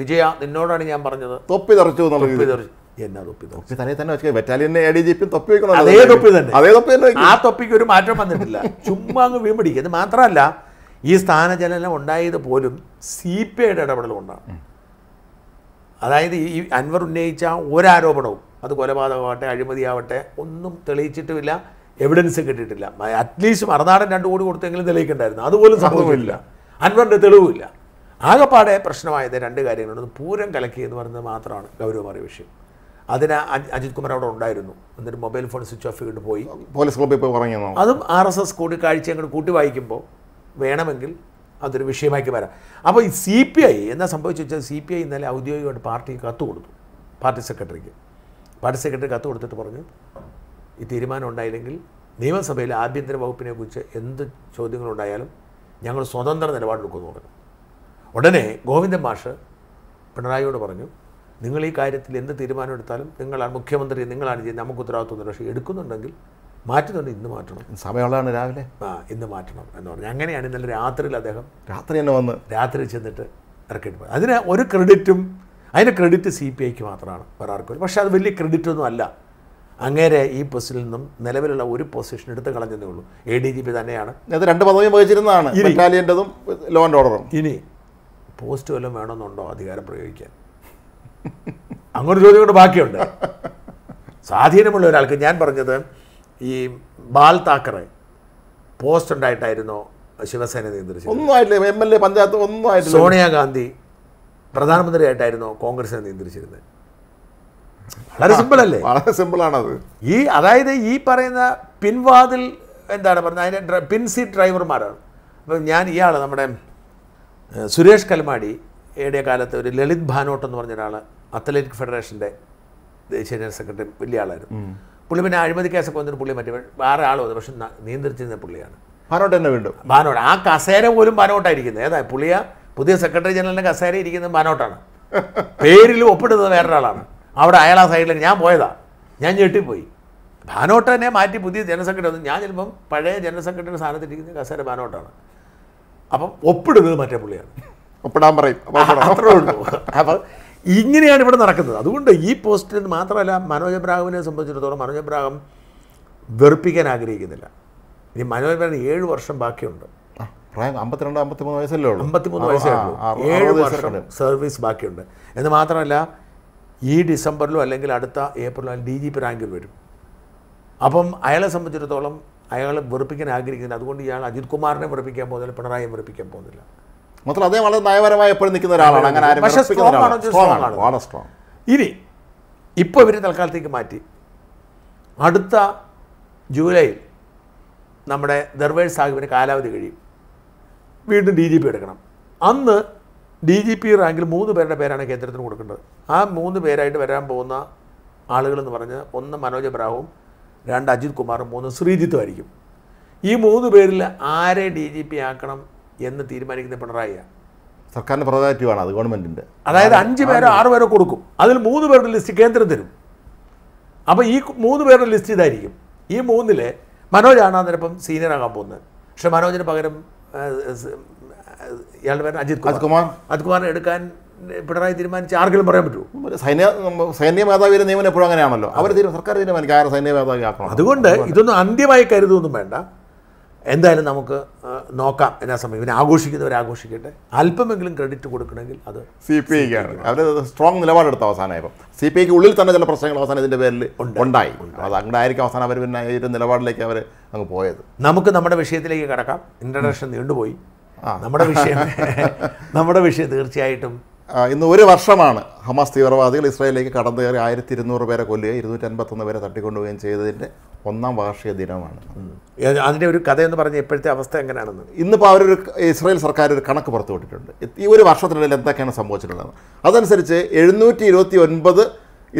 വിജയ നിന്നോടാണ് ഞാൻ പറഞ്ഞത് തൊപ്പി തെറിച്ചു തൊപ്പി തെറിച്ചു എന്നാ തൊപ്പി തൊപ്പി തന്നെ തന്നെ വെച്ചാൽ ബറ്റാലിയനെ എ ഡി ജി പിയും തൊപ്പി വെക്കണം അതേ തൊപ്പി തന്നെ അതേ തൊപ്പി തന്നെ ആ തൊപ്പിക്ക് ഒരു മാറ്റം വന്നിട്ടില്ല ചുമ്മാ അങ്ങ് ഇത് മാത്രമല്ല ഈ സ്ഥാനചലനം ഉണ്ടായത് പോലും സി പി ഐയുടെ ഇടപെടൽ കൊണ്ടാണ് അതായത് ഈ അൻവർ ഉന്നയിച്ച ഒരാരോപണവും അത് കൊലപാതകമാവട്ടെ അഴിമതിയാവട്ടെ ഒന്നും തെളിയിച്ചിട്ടുമില്ല എവിഡൻസ് കിട്ടിയിട്ടില്ല അറ്റ്ലീസ്റ്റ് മറുനാടൻ രണ്ട് കോടി കൊടുത്തെങ്കിലും തെളിയിക്കണ്ടായിരുന്നു അതുപോലും സംഭവമില്ല അൻവറിൻ്റെ തെളിവുമില്ല ആകെപ്പാടെ പ്രശ്നമായത് രണ്ട് കാര്യങ്ങളുണ്ട് പൂരം കലക്കി എന്ന് പറയുന്നത് മാത്രമാണ് ഗൗരവമായ വിഷയം അതിന് അജിത് കുമാർ അവിടെ ഉണ്ടായിരുന്നു എന്നിട്ട് മൊബൈൽ ഫോൺ സ്വിച്ച് ഓഫ് ചെയ്തിട്ട് പോയി പോലീസ് ക്ലബ്ബിൽ പോയി പറഞ്ഞു അതും ആർ എസ് എസ് കൂടിക്കാഴ്ച അങ്ങോട്ട് കൂട്ടി വായിക്കുമ്പോൾ വേണമെങ്കിൽ അതൊരു വിഷയമാക്കി വരാം അപ്പോൾ ഈ സി പി ഐ എന്നാ സംഭവിച്ചു വെച്ചാൽ സി പി ഐ ഇന്നലെ ഔദ്യോഗികമായിട്ട് പാർട്ടിക്ക് കത്ത് കൊടുത്തു പാർട്ടി സെക്രട്ടറിക്ക് പാർട്ടി സെക്രട്ടറി കത്ത് കൊടുത്തിട്ട് പറഞ്ഞു ഈ തീരുമാനം ഉണ്ടായില്ലെങ്കിൽ നിയമസഭയിൽ ആഭ്യന്തര വകുപ്പിനെ കുറിച്ച് എന്ത് ചോദ്യങ്ങളുണ്ടായാലും ഞങ്ങൾ സ്വതന്ത്ര നിലപാടെടുക്കുമെന്ന് പറഞ്ഞു ഉടനെ ഗോവിന്ദൻ മാഷ് പിണറായിയോട് പറഞ്ഞു നിങ്ങൾ ഈ കാര്യത്തിൽ എന്ത് തീരുമാനമെടുത്താലും നിങ്ങളാണ് മുഖ്യമന്ത്രി നിങ്ങളാണ് ചെയ്യുന്നത് നമുക്ക് ഉത്തരവാദിത്വം പക്ഷേ എടുക്കുന്നുണ്ടെങ്കിൽ മാറ്റുന്നുണ്ട് ഇന്ന് മാറ്റണം സമയമുള്ളതാണ് രാവിലെ ആ ഇന്ന് മാറ്റണം എന്ന് പറഞ്ഞു അങ്ങനെയാണ് ഇന്നലെ രാത്രിയിൽ അദ്ദേഹം രാത്രി തന്നെ വന്ന് രാത്രി ചെന്നിട്ട് ഇറക്കിയിട്ട് പോയി അതിന് ഒരു ക്രെഡിറ്റും അതിൻ്റെ ക്രെഡിറ്റ് സി പി ഐക്ക് മാത്രമാണ് ഒരാൾക്കും പക്ഷേ അത് വലിയ ഒന്നും അല്ല അങ്ങേരെ ഈ പൊസിഷനിൽ നിന്നും നിലവിലുള്ള ഒരു പൊസിഷൻ എടുത്ത് കളഞ്ഞതേ ഉള്ളൂ എ ഡി ജി പി തന്നെയാണ് അത് രണ്ട് പദവി വഹിച്ചിരുന്നതാണ് ബറ്റാലിയൻ്റെതും ലോ ആൻഡ് ഓർഡറും ഇനി പോസ്റ്റ് വല്ലതും വേണമെന്നുണ്ടോ അധികാരം പ്രയോഗിക്കാൻ അങ്ങനൊരു ചോദ്യം കൂടെ ബാക്കിയുണ്ട് സ്വാധീനമുള്ള ഒരാൾക്ക് ഞാൻ പറഞ്ഞത് ഈ ബാൽ താക്കറെ പോസ്റ്റ് ഉണ്ടായിട്ടായിരുന്നു ശിവസേന നിയന്ത്രിച്ചത് ഒന്നുമായിട്ടില്ല എം എൽ എ പഞ്ചായത്ത് ഒന്നായിട്ട് സോണിയാഗാന്ധി പ്രധാനമന്ത്രിയായിട്ടായിരുന്നു കോൺഗ്രസിനെ നിയന്ത്രിച്ചിരുന്നത് വളരെ സിമ്പിൾ അല്ലേ വളരെ ആണത് ഈ അതായത് ഈ പറയുന്ന പിൻവാതിൽ എന്താണ് പറഞ്ഞത് അതിൻ്റെ പിൻസീറ്റ് ഡ്രൈവർമാരാണ് അപ്പം ഞാൻ ഇയാൾ നമ്മുടെ സുരേഷ് കൽമാടി ഏടിയ കാലത്ത് ഒരു ലളിത് ഭാനോട്ട് എന്ന് പറഞ്ഞ ഒരാൾ അത്ലറ്റിക് ഫെഡറേഷൻ്റെ ദേശീയ ജനറൽ സെക്രട്ടറി വലിയ ആളായിരുന്നു പുള്ളി പിന്നെ അഴിമതി കേസൊക്കെ വന്നിട്ട് പുള്ളി മറ്റേ വേറെ ആളോ വന്നു പക്ഷെ നിയന്ത്രിച്ചിരുന്ന പുള്ളിയാണ് ഭാനോട്ട് തന്നെ വീണ്ടും ഭാനോട്ട് ആ കസേര പോലും ഭാനോട്ടായിരിക്കുന്നത് ഏതാ പുള്ളിയ പുതിയ സെക്രട്ടറി ജനറലിൻ്റെ കസേര ഇരിക്കുന്നത് ഭാനോട്ടാണ് പേരിൽ ഒപ്പിടുന്നത് വേറൊരാളാണ് അവിടെ അയാൾ ആ സൈഡിൽ ഞാൻ പോയതാ ഞാൻ ഞെട്ടിപ്പോയി ഭാനോട്ടനെ മാറ്റി പുതിയ ജനറൽ സെക്രട്ടറി വന്നു ഞാൻ ചിലപ്പം പഴയ ജനറൽ സെക്രട്ടറി സ്ഥാനത്തിരിക്കുന്ന കസേര ഭാനോട്ടാണ് അപ്പം ഒപ്പിടുന്നത് മറ്റേ പുള്ളിയാണ് ഒപ്പിടാൻ പറയും അത്രേ ഉള്ളൂ അപ്പോൾ ഇങ്ങനെയാണ് ഇവിടെ നടക്കുന്നത് അതുകൊണ്ട് ഈ പോസ്റ്റിന് മാത്രമല്ല മനോജ് എബ്രാഹിമിനെ സംബന്ധിച്ചിടത്തോളം മനോജ് എബ്രാഹിം വെറുപ്പിക്കാൻ ആഗ്രഹിക്കുന്നില്ല ഇനി മനോജ് എബ്രാഹിം ഏഴ് വർഷം ബാക്കിയുണ്ട് അമ്പത്തിരണ്ട് അമ്പത്തിമൂന്ന് വയസ്സല്ലേ ഉള്ളൂ അമ്പത്തിമൂന്ന് വയസ്സേ ഉള്ളൂ ഏഴ് വർഷം സർവീസ് ബാക്കിയുണ്ട് എന്ന് മാത്രമല്ല ഈ ഡിസംബറിലോ അല്ലെങ്കിൽ അടുത്ത ഏപ്രിലോ ഡി ജി പി റാങ്കിൽ വരും അപ്പം അയാളെ സംബന്ധിച്ചിടത്തോളം അയാളെ വെറുപ്പിക്കാൻ ആഗ്രഹിക്കുന്നില്ല അതുകൊണ്ട് ഇയാൾ അജിത് കുമാറിനെ വെറുപ്പിക്കാൻ പോകുന്നില്ല പിണറായി വെറുപ്പിക്കാൻ പോകുന്നില്ല മാത്രം അദ്ദേഹം വളരെ നയപരമായി എപ്പോഴും നിൽക്കുന്ന ഒരാളാണ് അങ്ങനെ ആരും സ്ട്രോങ് ഇനി ഇപ്പോൾ ഇവർ തൽക്കാലത്തേക്ക് മാറ്റി അടുത്ത ജൂലൈയിൽ നമ്മുടെ ദർവേർ സാഹിബിന് കാലാവധി കഴിയും വീണ്ടും ഡി ജി പി എടുക്കണം അന്ന് ഡി ജി പി റാങ്കിൽ മൂന്ന് പേരുടെ പേരാണ് കേന്ദ്രത്തിന് കൊടുക്കേണ്ടത് ആ മൂന്ന് പേരായിട്ട് വരാൻ പോകുന്ന ആളുകളെന്ന് പറഞ്ഞ് ഒന്ന് മനോജ് അബ്രാഹും രണ്ട് അജിത് കുമാറും മൂന്ന് ശ്രീജിത്തും ആയിരിക്കും ഈ മൂന്ന് പേരിൽ ആരെ ഡി ജി പി ആക്കണം എന്ന് തീരുമാനിക്കുന്ന പിണറായിയാണ് സർക്കാരിൻ്റെ പ്രൊതാക്റ്റീവാണ് അത് ഗവൺമെൻറ്റിൻ്റെ അതായത് അഞ്ച് പേരോ ആറ് പേരോ കൊടുക്കും അതിൽ മൂന്ന് പേരുടെ ലിസ്റ്റ് കേന്ദ്രം തരും അപ്പോൾ ഈ മൂന്ന് പേരുടെ ലിസ്റ്റ് ഇതായിരിക്കും ഈ മൂന്നിൽ മനോജാണ് അന്നേരപ്പം ആകാൻ പോകുന്നത് പക്ഷെ മനോജിന് പകരം ഇയാളുടെ പേര് അജിത് അജിത് കുമാർ അജിത് കുമാറിനെ എടുക്കാൻ പിണറായി തീരുമാനിച്ച് ആർക്കെങ്കിലും പറയാൻ പറ്റുമോ സൈന്യ സൈന്യ മേധാവിയുടെ നിയമനം എപ്പോഴും അങ്ങനെയാണല്ലോ അവർ സർക്കാർ തീരുമാനിക്കും ആരെ സൈന്യ മേധാവി ആക്കണം അതുകൊണ്ട് ഇതൊന്നും അന്ത്യമായി കരുതൊന്നും വേണ്ട എന്തായാലും നമുക്ക് നോക്കാം എന്നാ സമയം ഇവനെ ആഘോഷിക്കുന്നവർ ആഘോഷിക്കട്ടെ അല്പമെങ്കിലും ക്രെഡിറ്റ് കൊടുക്കണമെങ്കിൽ അത് സി പി ഐക്കാണ് അവർ സ്ട്രോങ് നിലപാടെടുത്ത അവസാനമായപ്പോൾ സി പി ഐക്ക് ഉള്ളിൽ തന്നെ ചില പ്രശ്നങ്ങൾ അവസാനം ഇതിൻ്റെ പേരിൽ ഉണ്ടായി അത് അങ്ങനെ ആയിരിക്കും അവസാനം അവർ പിന്നെ ഈ ഒരു നിലപാടിലേക്ക് അവർ അങ്ങ് പോയത് നമുക്ക് നമ്മുടെ വിഷയത്തിലേക്ക് കിടക്കാം ഇൻ്റർനാഷണൽ നീണ്ടുപോയി നമ്മുടെ വിഷയം നമ്മുടെ വിഷയം തീർച്ചയായിട്ടും ഇന്ന് ഒരു വർഷമാണ് ഹമാസ് തീവ്രവാദികൾ ഇസ്രായേലിലേക്ക് കടന്നു കയറി ആയിരത്തി ഇരുന്നൂറ് പേരെ കൊല്ലുകയും ഇരുന്നൂറ്റി അൻപത്തൊന്ന് പേരെ തട്ടിക്കൊണ്ടുപോവുകയും ചെയ്തതിൻ്റെ ഒന്നാം വാർഷിക ദിനമാണ് അതിൻ്റെ ഒരു കഥ എന്ന് പറഞ്ഞ ഇപ്പോഴത്തെ അവസ്ഥ എങ്ങനെയാണെന്ന് ഇന്നിപ്പോൾ അവരൊരു ഇസ്രായേൽ സർക്കാർ ഒരു കണക്ക് പുറത്തുവിട്ടിട്ടുണ്ട് ഈ ഒരു വർഷത്തിനിടയിൽ എന്തൊക്കെയാണ് സംഭവിച്ചിട്ടുള്ളത് അതനുസരിച്ച് എഴുന്നൂറ്റി ഇരുപത്തി ഒൻപത്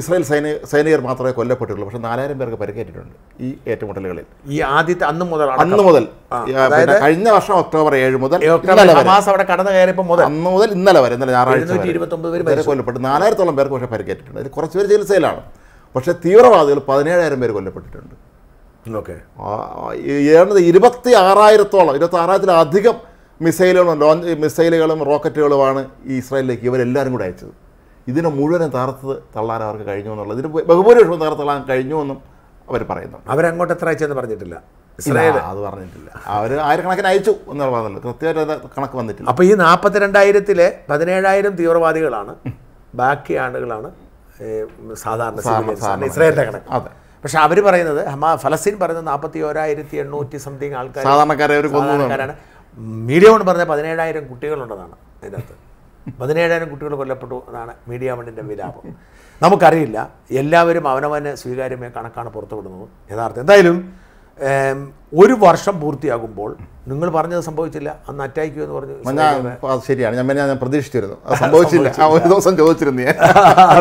ഇസ്രായേൽ സൈനിക സൈനികർ മാത്രമേ കൊല്ലപ്പെട്ടിട്ടുള്ളൂ പക്ഷേ നാലായിരം പേർക്ക് പരിക്കേറ്റിട്ടുണ്ട് ഈ ഏറ്റുമുട്ടലുകളിൽ ഈ ആദ്യത്തെ അന്ന് മുതൽ അന്ന് മുതൽ കഴിഞ്ഞ വർഷം ഒക്ടോബർ ഏഴ് മുതൽ അവിടെ കടന്നു കയറിയപ്പോൾ മുതൽ അന്ന് മുതൽ ഇന്നലെ വരെ ഇന്നലെ ഞായറാഴ്ച കൊല്ലപ്പെട്ടു നാലായിരത്തോളം പേർക്ക് പക്ഷേ പരിക്കേറ്റിട്ടുണ്ട് അതിൽ കുറച്ച് പേര് ചികിത്സയിലാണ് പക്ഷേ തീവ്രവാദികൾ പതിനേഴായിരം പേര് കൊല്ലപ്പെട്ടിട്ടുണ്ട് ഏതാണ്ട് ഇരുപത്തി ആറായിരത്തോളം ഇരുപത്തി ആറായിരത്തിലധികം മിസൈലുകളും ലോഞ്ച് മിസൈലുകളും റോക്കറ്റുകളുമാണ് ഈ ഇസ്രായേലിലേക്ക് ഇവരെല്ലാവരും കൂടെ അയച്ചത് ഇതിനെ മുഴുവനും തകർത്ത് തള്ളാൻ അവർക്ക് കഴിഞ്ഞു എന്നുള്ളത് ഇതിന് ബഹുഭൂരിപക്ഷം തള്ളാൻ കഴിഞ്ഞു എന്നും അവർ പറയുന്നു അവരങ്ങോട്ട് എത്ര അയച്ചെന്ന് പറഞ്ഞിട്ടില്ല ഇസ്രായേൽ അത് പറഞ്ഞിട്ടില്ല അവർ ആയിരക്കണക്കിന് അയച്ചു എന്നുള്ള പറഞ്ഞില്ല കൃത്യമായിട്ട് കണക്ക് വന്നിട്ടില്ല അപ്പോൾ ഈ രണ്ടായിരത്തിലെ പതിനേഴായിരം തീവ്രവാദികളാണ് ബാക്കി ആളുകളാണ് സാധാരണ ഇസ്രായേലിൻ്റെ കണക്ക് അതെ പക്ഷെ അവർ പറയുന്നത് ഹമാ ഫലസ്തീൻ പറയുന്നത് നാൽപ്പത്തി ഓരായിരത്തി എണ്ണൂറ്റി സംതിങ് ആൾക്കാർ സാധാരണക്കാരാണ് മീഡിയ കൊണ്ട് പറഞ്ഞ പതിനേഴായിരം കുട്ടികളുണ്ടെന്നാണ് ഇതിനകത്ത് പതിനേഴായിരം കുട്ടികൾ കൊല്ലപ്പെട്ടു എന്നാണ് മീഡിയ വണ്ടിൻ്റെ വിലാപം നമുക്കറിയില്ല എല്ലാവരും അവനവന് സ്വീകാര്യമായ കണക്കാണ് പുറത്തുവിടുന്നത് യഥാർത്ഥം എന്തായാലും ഒരു വർഷം പൂർത്തിയാകുമ്പോൾ നിങ്ങൾ പറഞ്ഞത് സംഭവിച്ചില്ല അന്ന് അറ്റാക്ക് എന്ന് പറഞ്ഞു ശരിയാണ് ഞാൻ ഞാൻ പ്രതീക്ഷിച്ചിരുന്നു സംഭവിച്ചില്ല ഒരു ദിവസം ചോദിച്ചിരുന്നു ഞാൻ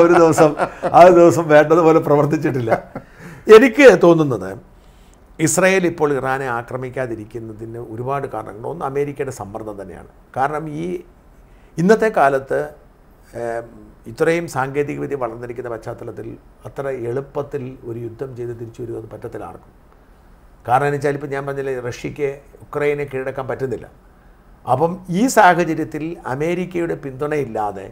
ഒരു ദിവസം ആ ദിവസം വേണ്ടതുപോലെ പ്രവർത്തിച്ചിട്ടില്ല എനിക്ക് തോന്നുന്നത് ഇസ്രായേൽ ഇപ്പോൾ ഇറാനെ ആക്രമിക്കാതിരിക്കുന്നതിന് ഒരുപാട് കാരണങ്ങൾ ഒന്ന് അമേരിക്കയുടെ സമ്മർദ്ദം തന്നെയാണ് കാരണം ഈ ഇന്നത്തെ കാലത്ത് ഇത്രയും സാങ്കേതികവിദ്യ വളർന്നിരിക്കുന്ന പശ്ചാത്തലത്തിൽ അത്ര എളുപ്പത്തിൽ ഒരു യുദ്ധം ചെയ്ത് തിരിച്ചു വരുമെന്ന് പറ്റത്തില്ല ആർക്കും കാരണം എന്ന് വെച്ചാൽ ഇപ്പം ഞാൻ പറഞ്ഞില്ല റഷ്യക്ക് ഉക്രൈനെ കീഴടക്കാൻ പറ്റുന്നില്ല അപ്പം ഈ സാഹചര്യത്തിൽ അമേരിക്കയുടെ പിന്തുണയില്ലാതെ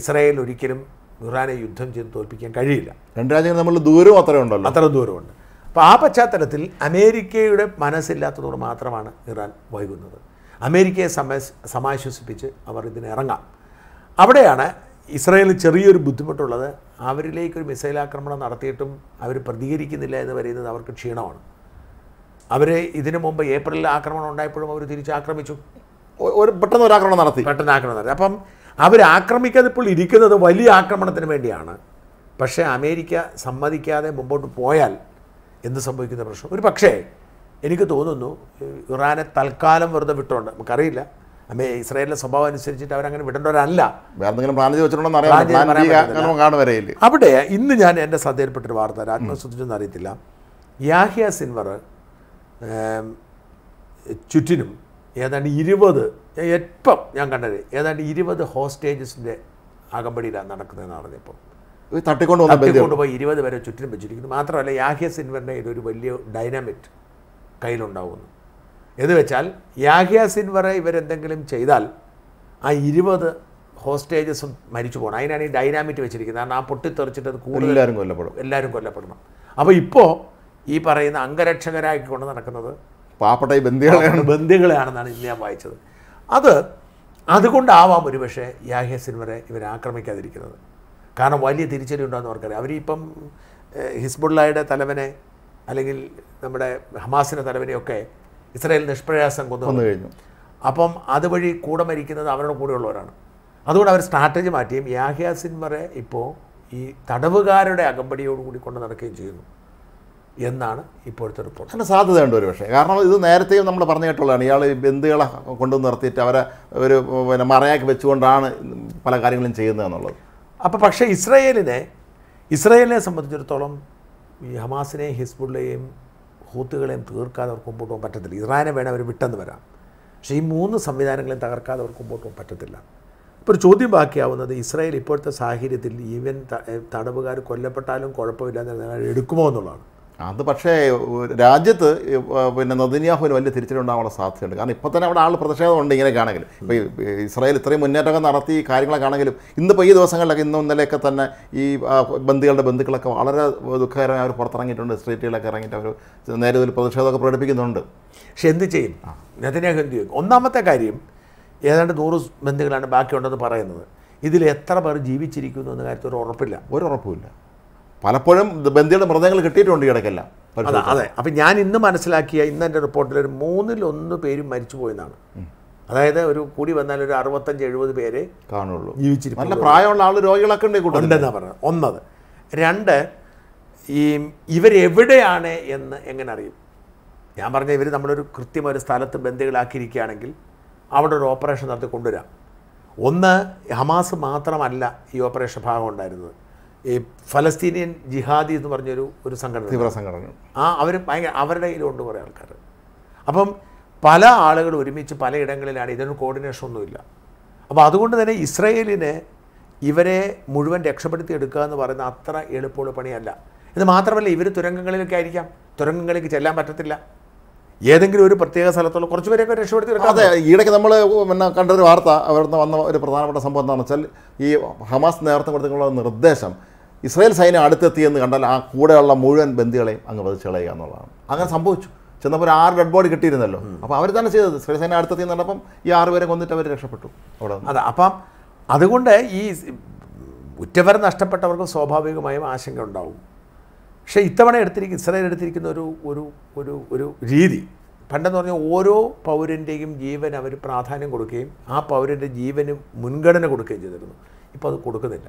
ഇസ്രായേൽ ഒരിക്കലും ഇറാനെ യുദ്ധം ചെയ്ത് തോൽപ്പിക്കാൻ കഴിയില്ല രണ്ട് രാജ്യങ്ങൾ നമ്മൾ ദൂരവും അത്ര ഉണ്ടല്ലോ അത്ര ദൂരമുണ്ട് അപ്പോൾ ആ പശ്ചാത്തലത്തിൽ അമേരിക്കയുടെ മനസ്സില്ലാത്തതോട് മാത്രമാണ് ഇറാൻ വൈകുന്നത് അമേരിക്കയെ സമാശ്വസിപ്പിച്ച് അവർ ഇതിനിറങ്ങാം അവിടെയാണ് ഇസ്രായേലിന് ചെറിയൊരു ബുദ്ധിമുട്ടുള്ളത് അവരിലേക്ക് ഒരു മിസൈൽ ആക്രമണം നടത്തിയിട്ടും അവർ പ്രതികരിക്കുന്നില്ല എന്ന് പറയുന്നത് അവർക്ക് ക്ഷീണമാണ് അവർ ഇതിനു മുമ്പ് ഏപ്രിലിൽ ആക്രമണം ഉണ്ടായപ്പോഴും അവർ തിരിച്ച് ആക്രമിച്ചു ഒരു പെട്ടെന്ന് ഒരു ആക്രമണം നടത്തി പെട്ടെന്ന് ആക്രമണം നടത്തി അപ്പം ആക്രമിക്കാൻ ഇപ്പോൾ ഇരിക്കുന്നത് വലിയ ആക്രമണത്തിന് വേണ്ടിയാണ് പക്ഷേ അമേരിക്ക സമ്മതിക്കാതെ മുമ്പോട്ട് പോയാൽ എന്ത് സംഭവിക്കുന്ന പ്രശ്നം ഒരു പക്ഷേ എനിക്ക് തോന്നുന്നു ഇറാനെ തൽക്കാലം വെറുതെ വിട്ടുകൊണ്ട് നമുക്കറിയില്ല അമേ ഇസ്രായേലിലെ സ്വഭാവം അനുസരിച്ചിട്ട് അവരങ്ങനെ വിടേണ്ടവരല്ല അവിടെ ഇന്ന് ഞാൻ എൻ്റെ ശ്രദ്ധയിൽപ്പെട്ടൊരു വാർത്ത ആത്മസുദ്ധിച്ചൊന്നും അറിയത്തില്ല യാഹിയ സിൻവർ ചുറ്റിനും ഏതാണ്ട് ഇരുപത് എപ്പം ഞാൻ കണ്ടത് ഏതാണ്ട് ഇരുപത് ഹോസ്റ്റേജസിൻ്റെ അകമ്പടിയിലാണ് നടക്കുന്നതെന്ന് അറിഞ്ഞപ്പോൾ തട്ടിക്കൊണ്ട് തട്ടിക്കൊണ്ടുപോയി ഇരുപത് വരെ ചുറ്റിനും വെച്ചിരിക്കുന്നു മാത്രമല്ല യാഹ്യ സിൻവറിൻ്റെ ഒരു വലിയ ഡൈനാമിറ്റ് കയ്യിലുണ്ടാവുന്നു എന്ന് വെച്ചാൽ യാഹ്യ സിൻവറെ ഇവരെന്തെങ്കിലും ചെയ്താൽ ആ ഇരുപത് ഹോസ്റ്റേജസും മരിച്ചു പോകണം അതിനാണ് ഈ ഡൈനാമിറ്റ് വെച്ചിരിക്കുന്നത് കാരണം ആ പൊട്ടിത്തെറിച്ചിട്ട് അത് കൂടുതൽ എല്ലാവരും കൊല്ലപ്പെടും എല്ലാവരും കൊല്ലപ്പെടണം അപ്പോൾ ഇപ്പോൾ ഈ പറയുന്ന അംഗരക്ഷകരായിക്കൊണ്ട് നടക്കുന്നത് പാപ്പട്ടെ ബന്ധികളെയാണ് ബന്ധികളെയാണെന്നാണ് ഇന്ന് ഞാൻ വായിച്ചത് അത് അതുകൊണ്ടാവാം ഒരുപക്ഷെ യാഹ്യ സിൻവറെ ഇവരാക്രമിക്കാതിരിക്കുന്നത് ആക്രമിക്കാതിരിക്കുന്നത് കാരണം വലിയ തിരിച്ചടി ഉണ്ടാകുന്ന അവർക്കറിയാം അവരിപ്പം ഹിസ്ബുള്ളയുടെ തലവനെ അല്ലെങ്കിൽ നമ്മുടെ ഹമാസിൻ്റെ തലവനെയൊക്കെ ഇസ്രായേൽ നിഷ്പ്രയാസം കൊന്നു കഴിഞ്ഞു അപ്പം അതുവഴി കൂടെ മരിക്കുന്നത് അവരുടെ കൂടെയുള്ളവരാണ് അതുകൊണ്ട് അവർ സ്ട്രാറ്റജി മാറ്റിയും യാഹിയ സിൻവറെ ഇപ്പോൾ ഈ തടവുകാരുടെ അകമ്പടിയോടുകൂടി കൊണ്ട് നടക്കുകയും ചെയ്യുന്നു എന്നാണ് ഇപ്പോഴത്തെ റിപ്പോർട്ട് അതിന് സാധ്യതയുണ്ട് ഒരു പക്ഷേ കാരണം ഇത് നേരത്തെയും നമ്മൾ പറഞ്ഞു കേട്ടുള്ളതാണ് ഇയാൾ ബന്ധുകളെ കൊണ്ടു നിർത്തിയിട്ട് അവരെ ഒരു പിന്നെ മറയാക്കി വെച്ചുകൊണ്ടാണ് പല കാര്യങ്ങളും ചെയ്യുന്നത് എന്നുള്ളത് അപ്പോൾ പക്ഷേ ഇസ്രയേലിനെ ഇസ്രയേലിനെ സംബന്ധിച്ചിടത്തോളം ഈ ഹമാസിനെയും ഹിസ്ബുള്ളയെയും ഹൂത്തുകളെയും തീർക്കാതെ അവർക്ക് മുമ്പോട്ട് പോകാൻ പറ്റത്തില്ല ഇറാനെ വേണം അവർ വിട്ടെന്ന് വരാം പക്ഷേ ഈ മൂന്ന് സംവിധാനങ്ങളെയും തകർക്കാതെ അവർക്ക് മുമ്പോട്ട് പോകാൻ പറ്റത്തില്ല അപ്പോൾ ഒരു ചോദ്യം ബാക്കിയാവുന്നത് ഇസ്രായേൽ ഇപ്പോഴത്തെ സാഹചര്യത്തിൽ ഈവൻ തടവുകാർ കൊല്ലപ്പെട്ടാലും കുഴപ്പമില്ല എടുക്കുമോ എന്നുള്ളതാണ് അത് പക്ഷേ രാജ്യത്ത് പിന്നെ നദിനിയാഹുവിന് വലിയ തിരിച്ചലുണ്ടാവാനുള്ള സാധ്യതയുണ്ട് കാരണം ഇപ്പോൾ തന്നെ അവിടെ ആൾ പ്രതിഷേധമുണ്ട് ഇങ്ങനെയൊക്കെയാണെങ്കിൽ ഇപ്പോൾ ഇസ്രായേൽ ഇത്രയും മുന്നേറ്റമൊക്കെ നടത്തി കാര്യങ്ങളൊക്കെ ആണെങ്കിലും ഇന്നിപ്പോൾ ഈ ദിവസങ്ങളിലൊക്കെ ഇന്നും ഇന്നലെയൊക്കെ തന്നെ ഈ ബന്ധുക്കളുടെ ബന്ധുക്കളൊക്കെ വളരെ ദുഃഖകരമായി അവർ പുറത്തിറങ്ങിയിട്ടുണ്ട് സ്ട്രീറ്റുകളൊക്കെ ഇറങ്ങിയിട്ട് അവർ നേരെ ഒരു പ്രതിഷേധമൊക്കെ പ്രകടിപ്പിക്കുന്നുണ്ട് പക്ഷെ എന്ത് ചെയ്യും നെതന്യാഹു എന്ത് ചെയ്യും ഒന്നാമത്തെ കാര്യം ഏതാണ്ട് നൂറ് ബന്ധുക്കളാണ് ബാക്കിയുണ്ടെന്ന് പറയുന്നത് ഇതിൽ എത്ര പേർ ജീവിച്ചിരിക്കുന്നു എന്ന കാര്യത്തിൽ ഒരു ഉറപ്പില്ല ഒരു ഉറപ്പുമില്ല പലപ്പോഴും ബന്ദിയുടെ മൃതങ്ങൾ കിട്ടിയിട്ടുണ്ട് ഇടയ്ക്കെല്ലാം അതെ അപ്പം ഞാൻ ഇന്ന് മനസ്സിലാക്കിയ ഇന്ന് എൻ്റെ റിപ്പോർട്ടിൽ ഒരു മൂന്നിലൊന്ന് പേരും മരിച്ചു പോയെന്നാണ് അതായത് ഒരു കൂടി വന്നാൽ ഒരു അറുപത്തഞ്ച് എഴുപത് പേരെ കാണുള്ളൂ ജീവിച്ചിരിക്കും നല്ല പ്രായമുള്ള ആൾ രോഗികളൊക്കെ ഉണ്ട് ഉണ്ടെന്നാണ് പറഞ്ഞത് ഒന്നത് രണ്ട് ഈ ഇവരെവിടെയാണ് എന്ന് എങ്ങനെ അറിയും ഞാൻ പറഞ്ഞ ഇവർ നമ്മളൊരു കൃത്യം ഒരു സ്ഥലത്ത് ബന്ദികളാക്കിയിരിക്കുകയാണെങ്കിൽ അവിടെ ഒരു ഓപ്പറേഷൻ നടത്തി കൊണ്ടുവരാം ഒന്ന് ഹമാസ് മാത്രമല്ല ഈ ഓപ്പറേഷൻ ഭാഗം ഉണ്ടായിരുന്നത് ഈ ഫലസ്തീനിയൻ ജിഹാദി എന്ന് പറഞ്ഞൊരു ഒരു സംഘടന തീവ്ര സംഘടന ആ അവർ ഭയങ്കര അവരുടെ കയ്യിലുണ്ട് കുറേ ആൾക്കാർ അപ്പം പല ആളുകൾ ഒരുമിച്ച് പലയിടങ്ങളിലാണ് ഇതിന് കോർഡിനേഷൻ ഒന്നുമില്ല അപ്പോൾ അതുകൊണ്ട് തന്നെ ഇസ്രയേലിന് ഇവരെ മുഴുവൻ രക്ഷപ്പെടുത്തി എടുക്കുക എന്ന് പറയുന്ന അത്ര എളുപ്പമുള്ള പണിയല്ല ഇത് മാത്രമല്ല ഇവർ തുരങ്കങ്ങളിലൊക്കെ ആയിരിക്കാം തുരങ്കങ്ങളിലേക്ക് ചെല്ലാൻ പറ്റത്തില്ല ഏതെങ്കിലും ഒരു പ്രത്യേക സ്ഥലത്തുള്ള കുറച്ച് പേരെയൊക്കെ രക്ഷപ്പെടുത്തി അതെ ഈയിടയ്ക്ക് നമ്മൾ പിന്നെ കണ്ടൊരു വാർത്ത അവിടുന്ന് വന്ന ഒരു പ്രധാനപ്പെട്ട സംഭവം എന്താണെന്ന് വെച്ചാൽ ഈ ഹമാസ് നേതൃത്വം കൊടുത്തിട്ടുള്ള നിർദ്ദേശം ഇസ്രായേൽ സൈന്യം അടുത്തെത്തിയെന്ന് കണ്ടാൽ ആ കൂടെയുള്ള മുഴുവൻ ബന്ദികളെയും അങ്ങ് വധിച്ചു കളയുക എന്നുള്ളതാണ് അങ്ങനെ സംഭവിച്ചു ചെന്നപ്പോൾ ആറ് ഡെഡ് ബോഡി കിട്ടിയിരുന്നല്ലോ അപ്പോൾ അവർ തന്നെ ചെയ്തത് ഇസ്രായേൽ സൈന്യം അടുത്തെത്തി നടപ്പം ഈ ആറുപേരെ കൊന്നിട്ട് അവർ രക്ഷപ്പെട്ടു അവിടെ അതെ അപ്പം അതുകൊണ്ട് ഈ ഉറ്റവർ നഷ്ടപ്പെട്ടവർക്ക് സ്വാഭാവികമായും ആശങ്ക ഉണ്ടാവും പക്ഷേ ഇത്തവണ എടുത്തിരിക്കുന്ന ഇസ്രായേൽ എടുത്തിരിക്കുന്ന ഒരു ഒരു ഒരു ഒരു രീതി പണ്ടെന്ന് പറഞ്ഞാൽ ഓരോ പൗരൻ്റെയും ജീവൻ അവർ പ്രാധാന്യം കൊടുക്കുകയും ആ പൗരൻ്റെ ജീവന് മുൻഗണന കൊടുക്കുകയും ചെയ്തിരുന്നു ഇപ്പോൾ അത് കൊടുക്കുന്നില്ല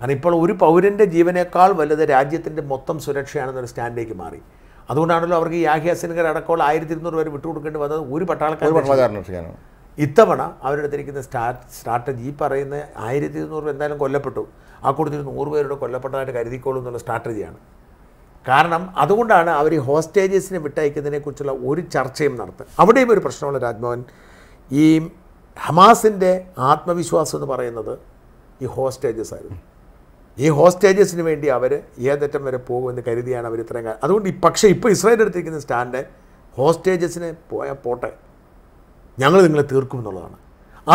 കാരണം ഇപ്പോൾ ഒരു പൗരൻ്റെ ജീവനേക്കാൾ വലുത് രാജ്യത്തിൻ്റെ മൊത്തം സുരക്ഷയാണെന്നൊരു സ്റ്റാൻഡിലേക്ക് മാറി അതുകൊണ്ടാണല്ലോ അവർക്ക് ഈ യാഹ്യാസിനകർ അടക്കമുള്ള ആയിരത്തി ഇരുന്നൂറ് പേര് വിട്ടുകൊടുക്കേണ്ടി വന്നത് ഒരു പട്ടാളക്കാരൻ ഇത്തവണ തിരിക്കുന്ന സ്റ്റാർ സ്ട്രാറ്റജി ഈ പറയുന്ന ആയിരത്തി ഇരുന്നൂറ് എന്തായാലും കൊല്ലപ്പെട്ടു ആ കൂട്ടത്തിൽ നൂറ് പേരോട് കൊല്ലപ്പെട്ടതായിട്ട് കരുതിക്കോളൂ എന്നുള്ള സ്ട്രാറ്റജിയാണ് കാരണം അതുകൊണ്ടാണ് അവർ ഹോസ്റ്റേജസിനെ വിട്ടയക്കുന്നതിനെക്കുറിച്ചുള്ള ഒരു ചർച്ചയും നടത്തുക അവിടെയും ഒരു പ്രശ്നമുള്ള രാജ്മോഹൻ ഈ ഹമാസിൻ്റെ ആത്മവിശ്വാസം എന്ന് പറയുന്നത് ഈ ഹോസ്റ്റേജസ് ആയിരുന്നു ഈ ഹോസ്റ്റേജസിന് വേണ്ടി അവർ ഏതറ്റം വരെ പോകുമെന്ന് കരുതിയാണ് അവർ ഇത്രയും കാര്യം അതുകൊണ്ട് പക്ഷേ ഇപ്പോൾ ഇസ്രായേൽ എടുത്തിരിക്കുന്ന സ്റ്റാൻഡ് ഹോസ്റ്റേജസിന് പോയാൽ പോട്ടെ ഞങ്ങൾ നിങ്ങളെ തീർക്കും എന്നുള്ളതാണ്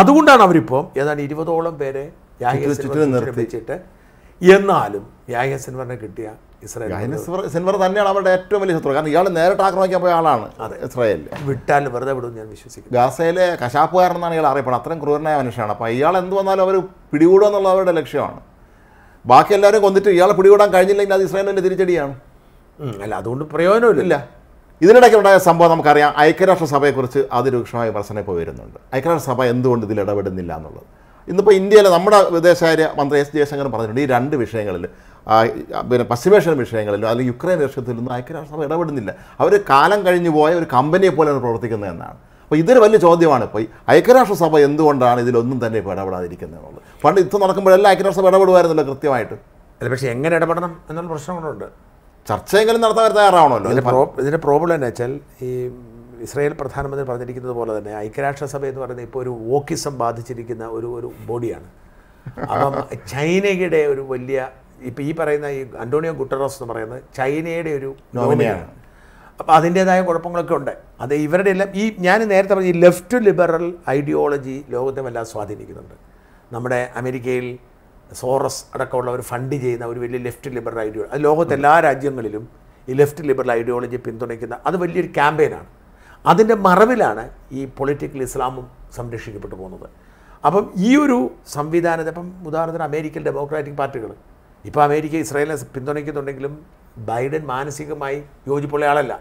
അതുകൊണ്ടാണ് അവരിപ്പോൾ ഏതാണ്ട് ഇരുപതോളം പേരെ നിർത്തിച്ചിട്ട് എന്നാലും യാഹിയ സെൻവറിനെ കിട്ടിയ ഇസ്രായേൽ സിൻവർ തന്നെയാണ് അവരുടെ ഏറ്റവും വലിയ ശത്രു കാരണം ഇയാൾ നേരിട്ട് ആക്രമിക്കാൻ പോയ ആളാണ് അതെ ഇസ്രായേൽ വിട്ടാൽ വെറുതെ വിടും ഞാൻ വിശ്വസിക്കുന്നു ഗാസയിലെ കശാപ്പുകാരൻ എന്നാണ് ഇയാൾ അറിയപ്പെടുന്നത് അത്രയും ക്രൂരനായ മനുഷ്യനാണ് അപ്പോൾ ഇയാൾ എന്ത് വന്നാലും അവർ പിടികൂടുക എന്നുള്ള അവരുടെ ലക്ഷ്യമാണ് ബാക്കി എല്ലാവരും കൊന്നിട്ട് ഇയാളെ പിടികൂടാൻ കഴിഞ്ഞില്ലെങ്കിൽ അത് ഇസ്രായേലിൻ്റെ തിരിച്ചടിയാണ് അല്ല അതുകൊണ്ട് പ്രയോജനമില്ല ഇതിനിടയ്ക്ക് ഉണ്ടായ സംഭവം നമുക്കറിയാം ഐക്യരാഷ്ട്ര സഭയെക്കുറിച്ച് അതിരൂക്ഷമായ പ്രശ്നം ഇപ്പോൾ വരുന്നുണ്ട് സഭ എന്തുകൊണ്ട് ഇതിൽ ഇടപെടുന്നില്ല എന്നുള്ളത് ഇന്നിപ്പോൾ ഇന്ത്യയിലെ നമ്മുടെ വിദേശകാര്യ മന്ത്രി എസ് ജയശങ്കർ പറഞ്ഞിട്ടുണ്ട് ഈ രണ്ട് വിഷയങ്ങളിൽ പിന്നെ പശ്ചിമേഷ്യൻ വിഷയങ്ങളിലും അല്ലെങ്കിൽ യുക്രൈൻ ഐക്യരാഷ്ട്ര ഐക്യരാഷ്ട്രസഭ ഇടപെടുന്നില്ല അവർ കാലം കഴിഞ്ഞു പോയ ഒരു കമ്പനിയെ പോലെയാണ് എന്നാണ് അപ്പോൾ ഇതൊരു വലിയ ചോദ്യമാണ് ഇപ്പോൾ ഐക്യരാഷ്ട്രസഭ എന്തുകൊണ്ടാണ് ഇതിലൊന്നും തന്നെ ഇപ്പോൾ ഇടപെടാതിരിക്കുന്നത് എന്നുള്ളത് പണ്ട് യുദ്ധം നടക്കുമ്പോഴെല്ലാം ഐക്യരാഷ്ട്രസഭ ഇടപെടുമായിരുന്നല്ലോ കൃത്യമായിട്ട് അല്ല പക്ഷേ എങ്ങനെ ഇടപെടണം എന്നുള്ള പ്രശ്നങ്ങളുണ്ട് ചർച്ചയെങ്കിലും നടത്താൻ തയ്യാറാവണമല്ലോ ഇതിൻ്റെ പ്രോ ഇതിൻ്റെ പ്രോബ്ലം എന്ന് വെച്ചാൽ ഈ ഇസ്രായേൽ പ്രധാനമന്ത്രി പറഞ്ഞിരിക്കുന്നത് പോലെ തന്നെ ഐക്യരാഷ്ട്രസഭ എന്ന് പറയുന്നത് ഇപ്പോൾ ഒരു വോക്കിസം ബാധിച്ചിരിക്കുന്ന ഒരു ഒരു ബോഡിയാണ് അപ്പം ചൈനയുടെ ഒരു വലിയ ഇപ്പം ഈ പറയുന്ന ഈ അന്റോണിയോ ഗുട്ടറോസ് എന്ന് പറയുന്നത് ചൈനയുടെ ഒരു നോമിനിയാണ് അപ്പം അതിൻ്റേതായ കുഴപ്പങ്ങളൊക്കെ ഉണ്ട് അത് ഇവരുടെ എല്ലാം ഈ ഞാൻ നേരത്തെ പറഞ്ഞ ഈ ലെഫ്റ്റ് ലിബറൽ ഐഡിയോളജി ലോകത്തെ വല്ലാതെ സ്വാധീനിക്കുന്നുണ്ട് നമ്മുടെ അമേരിക്കയിൽ സോറസ് അടക്കമുള്ളവർ ഫണ്ട് ചെയ്യുന്ന ഒരു വലിയ ലെഫ്റ്റ് ലിബറൽ ഐഡിയോളജി അത് ലോകത്തെ എല്ലാ രാജ്യങ്ങളിലും ഈ ലെഫ്റ്റ് ലിബറൽ ഐഡിയോളജി പിന്തുണയ്ക്കുന്ന അത് വലിയൊരു ക്യാമ്പയിനാണ് അതിൻ്റെ മറവിലാണ് ഈ പൊളിറ്റിക്കൽ ഇസ്ലാമും സംരക്ഷിക്കപ്പെട്ടു പോകുന്നത് അപ്പം ഈ ഒരു സംവിധാനത്തെ ഇപ്പം ഉദാഹരണത്തിന് അമേരിക്കൻ ഡെമോക്രാറ്റിക് പാർട്ടികൾ ഇപ്പോൾ അമേരിക്ക ഇസ്രായേലിനെ പിന്തുണയ്ക്കുന്നുണ്ടെങ്കിലും ബൈഡൻ മാനസികമായി യോജിപ്പുള്ള ആളല്ല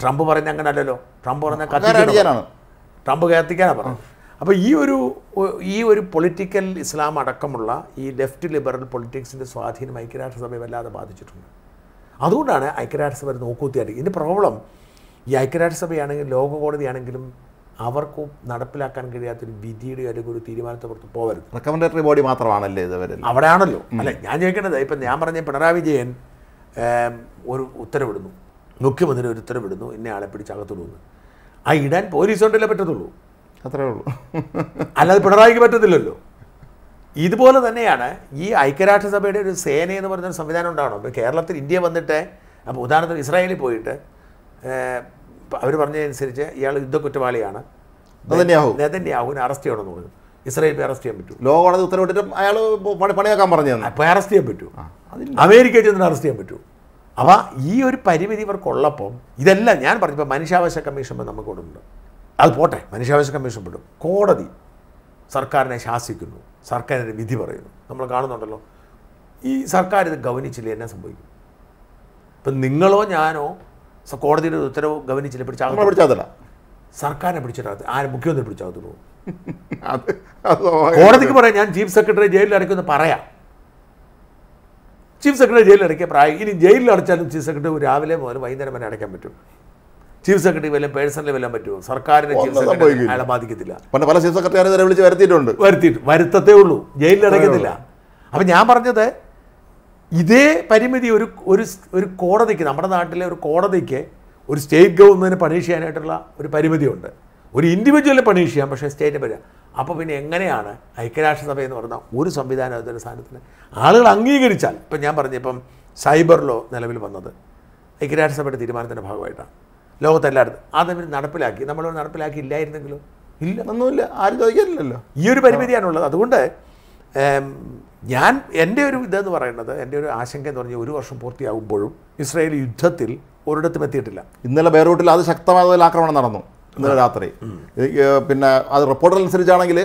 ട്രംപ് പറഞ്ഞ അങ്ങനെ അല്ലല്ലോ ട്രംപ് പറഞ്ഞ കത്തിക്കാനാണ് ട്രംപ് കത്തിക്കാനാണ് പറഞ്ഞത് അപ്പോൾ ഈ ഒരു ഈ ഒരു പൊളിറ്റിക്കൽ ഇസ്ലാം അടക്കമുള്ള ഈ ലെഫ്റ്റ് ലിബറൽ പൊളിറ്റിക്സിൻ്റെ സ്വാധീനം ഐക്യരാഷ്ട്രസഭയെ വല്ലാതെ ബാധിച്ചിട്ടുണ്ട് അതുകൊണ്ടാണ് ഐക്യരാഷ്ട്രസഭ നോക്കൂത്തിയായിട്ട് ഇതിൻ്റെ പ്രോബ്ലം ഈ ഐക്യരാഷ്ട്രസഭയാണെങ്കിലും ലോകകോടതിയാണെങ്കിലും അവർക്ക് നടപ്പിലാക്കാൻ കഴിയാത്ത ഒരു വിധിയുടെ അല്ലെങ്കിൽ ഒരു തീരുമാനത്തെ പുറത്ത് പോകരുത് റെക്കമെൻഡേറ്ററി ബോഡി മാത്രമാണല്ലേ അവിടെ അവിടെയാണല്ലോ അല്ല ഞാൻ ചോദിക്കേണ്ടത് ഇപ്പം ഞാൻ പറഞ്ഞ പിണറായി വിജയൻ ഒരു ഉത്തരവിടുന്നു മുഖ്യമന്ത്രി ഒരു ഉത്തരവിടുന്നു എന്നെ ആളെ പിടിച്ച് അകത്തിടുന്നു ആ ഇടാൻ പോലീസ് കൊണ്ടല്ലേ പറ്റത്തുള്ളൂ അത്രേ ഉള്ളൂ അല്ലാതെ പിണറായിക്ക് പറ്റത്തില്ലല്ലോ ഇതുപോലെ തന്നെയാണ് ഈ ഐക്യരാഷ്ട്രസഭയുടെ ഒരു സേന എന്ന് പറയുന്ന സംവിധാനം ഉണ്ടാവണം ഇപ്പോൾ കേരളത്തിൽ ഇന്ത്യ വന്നിട്ട് അപ്പോൾ ഉദാഹരണത്തിന് ഇസ്രായേലിൽ പോയിട്ട് അവർ പറഞ്ഞതനുസരിച്ച് ഇയാൾ യുദ്ധക്കുറ്റവാളിയാണ് നെതന്യാഹുവിനെ അറസ്റ്റ് ചെയ്യണമെന്ന് പറഞ്ഞു ഇസ്രായേൽ അറസ്റ്റ് ചെയ്യാൻ പറ്റും ലോകോടതി ഉത്തരവിട്ടിട്ട് അയാൾ പണിയാക്കാൻ പറഞ്ഞു അപ്പോൾ അറസ്റ്റ് ചെയ്യാൻ പറ്റും അമേരിക്കയിൽ ചെന്ന് അറസ്റ്റ് ചെയ്യാൻ പറ്റുമോ അപ്പോൾ ഈ ഒരു പരിമിതി ഇവർക്കുള്ളപ്പം ഇതെല്ലാം ഞാൻ പറഞ്ഞപ്പോൾ മനുഷ്യാവകാശ കമ്മീഷൻ നമുക്ക് കൊടുക്കുന്നുണ്ട് അത് പോട്ടെ മനുഷ്യാവകാശ കമ്മീഷൻ പെടും കോടതി സർക്കാരിനെ ശാസിക്കുന്നു സർക്കാരിൻ്റെ വിധി പറയുന്നു നമ്മൾ കാണുന്നുണ്ടല്ലോ ഈ സർക്കാർ ഇത് ഗവനിച്ചില്ലേ എന്നെ സംഭവിക്കും ഇപ്പം നിങ്ങളോ ഞാനോ കോടതിയുടെ ഉത്തരവ് ഗവനിച്ചില്ല പിടിച്ചാൽ പിടിച്ചാതല്ല സർക്കാരിനെ പിടിച്ചിട്ട് ആരും മുഖ്യമന്ത്രി പിടിച്ചാകത്തുള്ളൂ കോടതിക്ക് പറയാം ഞാൻ ചീഫ് സെക്രട്ടറി ജയിലിൽ അടയ്ക്കുമെന്ന് പറയാം ചീഫ് സെക്രട്ടറി ജയിലിൽ അടയ്ക്കാൻ പ്രായം ഇനി ജയിലിൽ അടച്ചാലും ചീഫ് സെക്രട്ടറി രാവിലെ മുതൽ വൈകുന്നേരം വരെ അടയ്ക്കാൻ പറ്റും ചീഫ് സെക്രട്ടറി വല്ലതും പേഴ്സണലി വല്ലതും പറ്റുമോ സർക്കാരിനെ ചീഫ് സെക്രട്ടറി അയാളെ ബാധിക്കത്തില്ല പല ചീഫ് സെക്രട്ടറി വിളിച്ച് വരുത്തിയിട്ടുണ്ട് വരുത്തിയിട്ട് വരുത്തത്തേ ഉള്ളൂ ജയിലിൽ അടയ്ക്കത്തില്ല അപ്പം ഞാൻ പറഞ്ഞത് ഇതേ പരിമിതി ഒരു ഒരു ഒരു കോടതിക്ക് നമ്മുടെ നാട്ടിലെ ഒരു കോടതിക്ക് ഒരു സ്റ്റേറ്റ് ഗവൺമെൻറ്റിനെ പണീഷ് ചെയ്യാനായിട്ടുള്ള ഒരു പരിമിതിയുണ്ട് ഒരു ഇൻഡിവിജ്വലിനെ പണീഷ് ചെയ്യാം പക്ഷേ സ്റ്റേറ്റിനെ പറ്റുക അപ്പോൾ പിന്നെ എങ്ങനെയാണ് ഐക്യരാഷ്ട്രസഭ എന്ന് പറഞ്ഞ ഒരു അതിൻ്റെ സാധനത്തിന് ആളുകൾ അംഗീകരിച്ചാൽ ഇപ്പം ഞാൻ പറഞ്ഞു ഇപ്പം സൈബർ ലോ നിലവിൽ വന്നത് ഐക്യരാഷ്ട്രസഭയുടെ തീരുമാനത്തിൻ്റെ ഭാഗമായിട്ടാണ് ലോകത്തെല്ലായിടത്തും അതവർ നടപ്പിലാക്കി നമ്മളോട് നടപ്പിലാക്കിയില്ലായിരുന്നെങ്കിലോ ഇല്ല ഒന്നുമില്ല ആരും ചോദിക്കാനില്ലല്ലോ ഈ ഒരു പരിമിതിയാണുള്ളത് അതുകൊണ്ട് ഞാൻ എൻ്റെ ഒരു ഇതെന്ന് പറയുന്നത് എൻ്റെ ഒരു ആശങ്ക എന്ന് പറഞ്ഞാൽ ഒരു വർഷം പൂർത്തിയാകുമ്പോഴും ഇസ്രായേൽ യുദ്ധത്തിൽ ഒരിടത്തും എത്തിയിട്ടില്ല ഇന്നലെ ബെയ്റൂട്ടിൽ അത് ശക്തമായ ആക്രമണം നടന്നു ഇന്നലെ രാത്രി പിന്നെ അത് അനുസരിച്ചാണെങ്കിൽ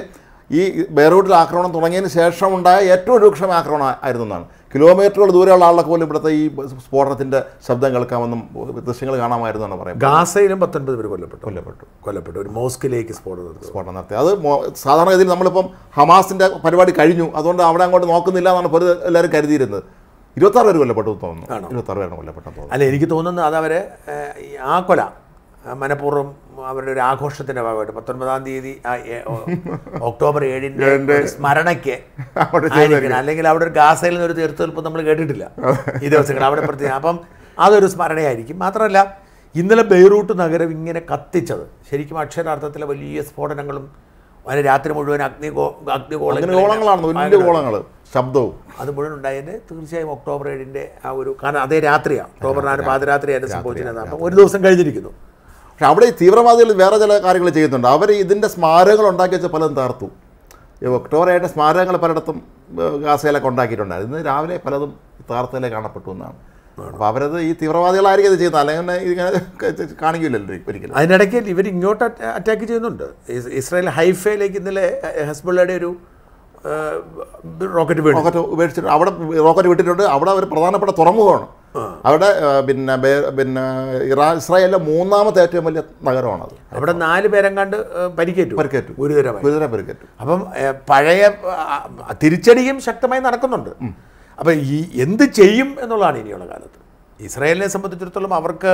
ഈ ബെയറൂട്ടിൽ ആക്രമണം തുടങ്ങിയതിന് ശേഷം ഉണ്ടായ ഏറ്റവും രൂക്ഷമായ ആക്രമണം ആയിരുന്നു എന്നാണ് കിലോമീറ്ററുകൾ ദൂരെയുള്ള ആളുകളൊക്കെ പോലും ഇവിടുത്തെ ഈ സ്ഫോടനത്തിന്റെ ശബ്ദം കേൾക്കാമെന്നും ദൃശ്യങ്ങൾ കാണാമായിരുന്നു എന്നാണ് പറയുന്നത് ഗാസയിലും പത്തൊൻപത് പേര് കൊല്ലപ്പെട്ടു കൊല്ലപ്പെട്ടു കൊല്ലപ്പെട്ടു ഒരു മോസ്കിലേക്ക് സ്ഫോടനം സ്ഫോടനം നടത്തി അത് സാധാരണഗതിയിൽ നമ്മളിപ്പം ഹമാസിന്റെ പരിപാടി കഴിഞ്ഞു അതുകൊണ്ട് അവിടെ അങ്ങോട്ട് നോക്കുന്നില്ല എന്നാണ് പൊതു എല്ലാവരും കരുതിയിരുന്നത് ഇരുപത്താറ് പേര് കൊല്ലപ്പെട്ടു തോന്നുന്നു ഇരുപത്താറ് പേരാണ് കൊല്ലപ്പെട്ടു അല്ല എനിക്ക് തോന്നുന്നത് അതവരെ ആ കൊല മനഃപൂർവ്വം അവരുടെ ഒരു ആഘോഷത്തിന്റെ ഭാഗമായിട്ട് പത്തൊൻപതാം തീയതി ഒക്ടോബർ ഏഴിന്റെ സ്മരണയ്ക്ക് അല്ലെങ്കിൽ അവിടെ ഒരു ഗാസയിൽ നിന്ന് ഒരു തീർത്തൊൽപ്പം നമ്മൾ കേട്ടിട്ടില്ല ഈ ദിവസങ്ങൾ അവിടെ പ്രത്യേകം അപ്പം അതൊരു സ്മരണയായിരിക്കും മാത്രമല്ല ഇന്നലെ ബെയ്റൂട്ട് നഗരം ഇങ്ങനെ കത്തിച്ചത് ശരിക്കും അക്ഷരാർത്ഥത്തിലെ വലിയ സ്ഫോടനങ്ങളും അതിന് രാത്രി മുഴുവൻ അഗ്നിഗോ അഗ്നിഗോളങ്ങളാണ് ശബ്ദവും അത് മുഴുവൻ ഉണ്ടായതിന് തീർച്ചയായും ഒക്ടോബർ ഏഴിൻ്റെ ആ ഒരു കാരണം അതേ രാത്രിയാണ് ഒക്ടോബർ നാല് പാതിരാത്രിയായിട്ട് സംഭവിച്ചിരുന്നത് അപ്പം ഒരു ദിവസം കഴിഞ്ഞിരിക്കുന്നു പക്ഷെ അവിടെ ഈ തീവ്രവാദികൾ വേറെ ചില കാര്യങ്ങൾ ചെയ്യുന്നുണ്ട് അവർ ഇതിൻ്റെ സ്മാരകങ്ങൾ ഉണ്ടാക്കി വെച്ച പലതും തകർത്തു ആയിട്ട് സ്മാരകങ്ങൾ പലയിടത്തും ഗാസയിലൊക്കെ ഉണ്ടാക്കിയിട്ടുണ്ടായിരുന്നു ഇന്ന് രാവിലെ പലതും തകർത്തലേ കാണപ്പെട്ടു എന്നാണ് അപ്പോൾ അവരത് ഈ തീവ്രവാദികളായിരിക്കും ഇത് ചെയ്യുന്നത് അല്ലെങ്കിൽ ഇങ്ങനെ കാണിക്കില്ലല്ലോ ഒരിക്കലും അതിനിടയ്ക്ക് ഇവർ ഇങ്ങോട്ട് അറ്റാക്ക് ചെയ്യുന്നുണ്ട് ഇസ്രായേൽ ഹൈഫയിലേക്ക് ഇന്നലെ ഹസ്ബുള്ളയുടെ ഒരു റോക്കറ്റ് റോക്കറ്റ് ഉപേക്ഷിച്ചിട്ട് അവിടെ റോക്കറ്റ് വിട്ടിട്ടുണ്ട് അവിടെ ഒരു പ്രധാനപ്പെട്ട തുറമുഖമാണ് അവിടെ പിന്നെ പിന്നെ ഇറാ ഇസ്രായേലിലെ മൂന്നാമത്തെ ഏറ്റവും വലിയ നഗരമാണത് അവിടെ നാല് കണ്ട് പരിക്കേറ്റു പരിക്കേറ്റു ഗുരുതര ഗുരുതര പരിക്കേറ്റു അപ്പം പഴയ തിരിച്ചടിയും ശക്തമായി നടക്കുന്നുണ്ട് അപ്പം ഈ എന്ത് ചെയ്യും എന്നുള്ളതാണ് ഇനിയുള്ള കാലത്ത് ഇസ്രായേലിനെ സംബന്ധിച്ചിടത്തോളം അവർക്ക്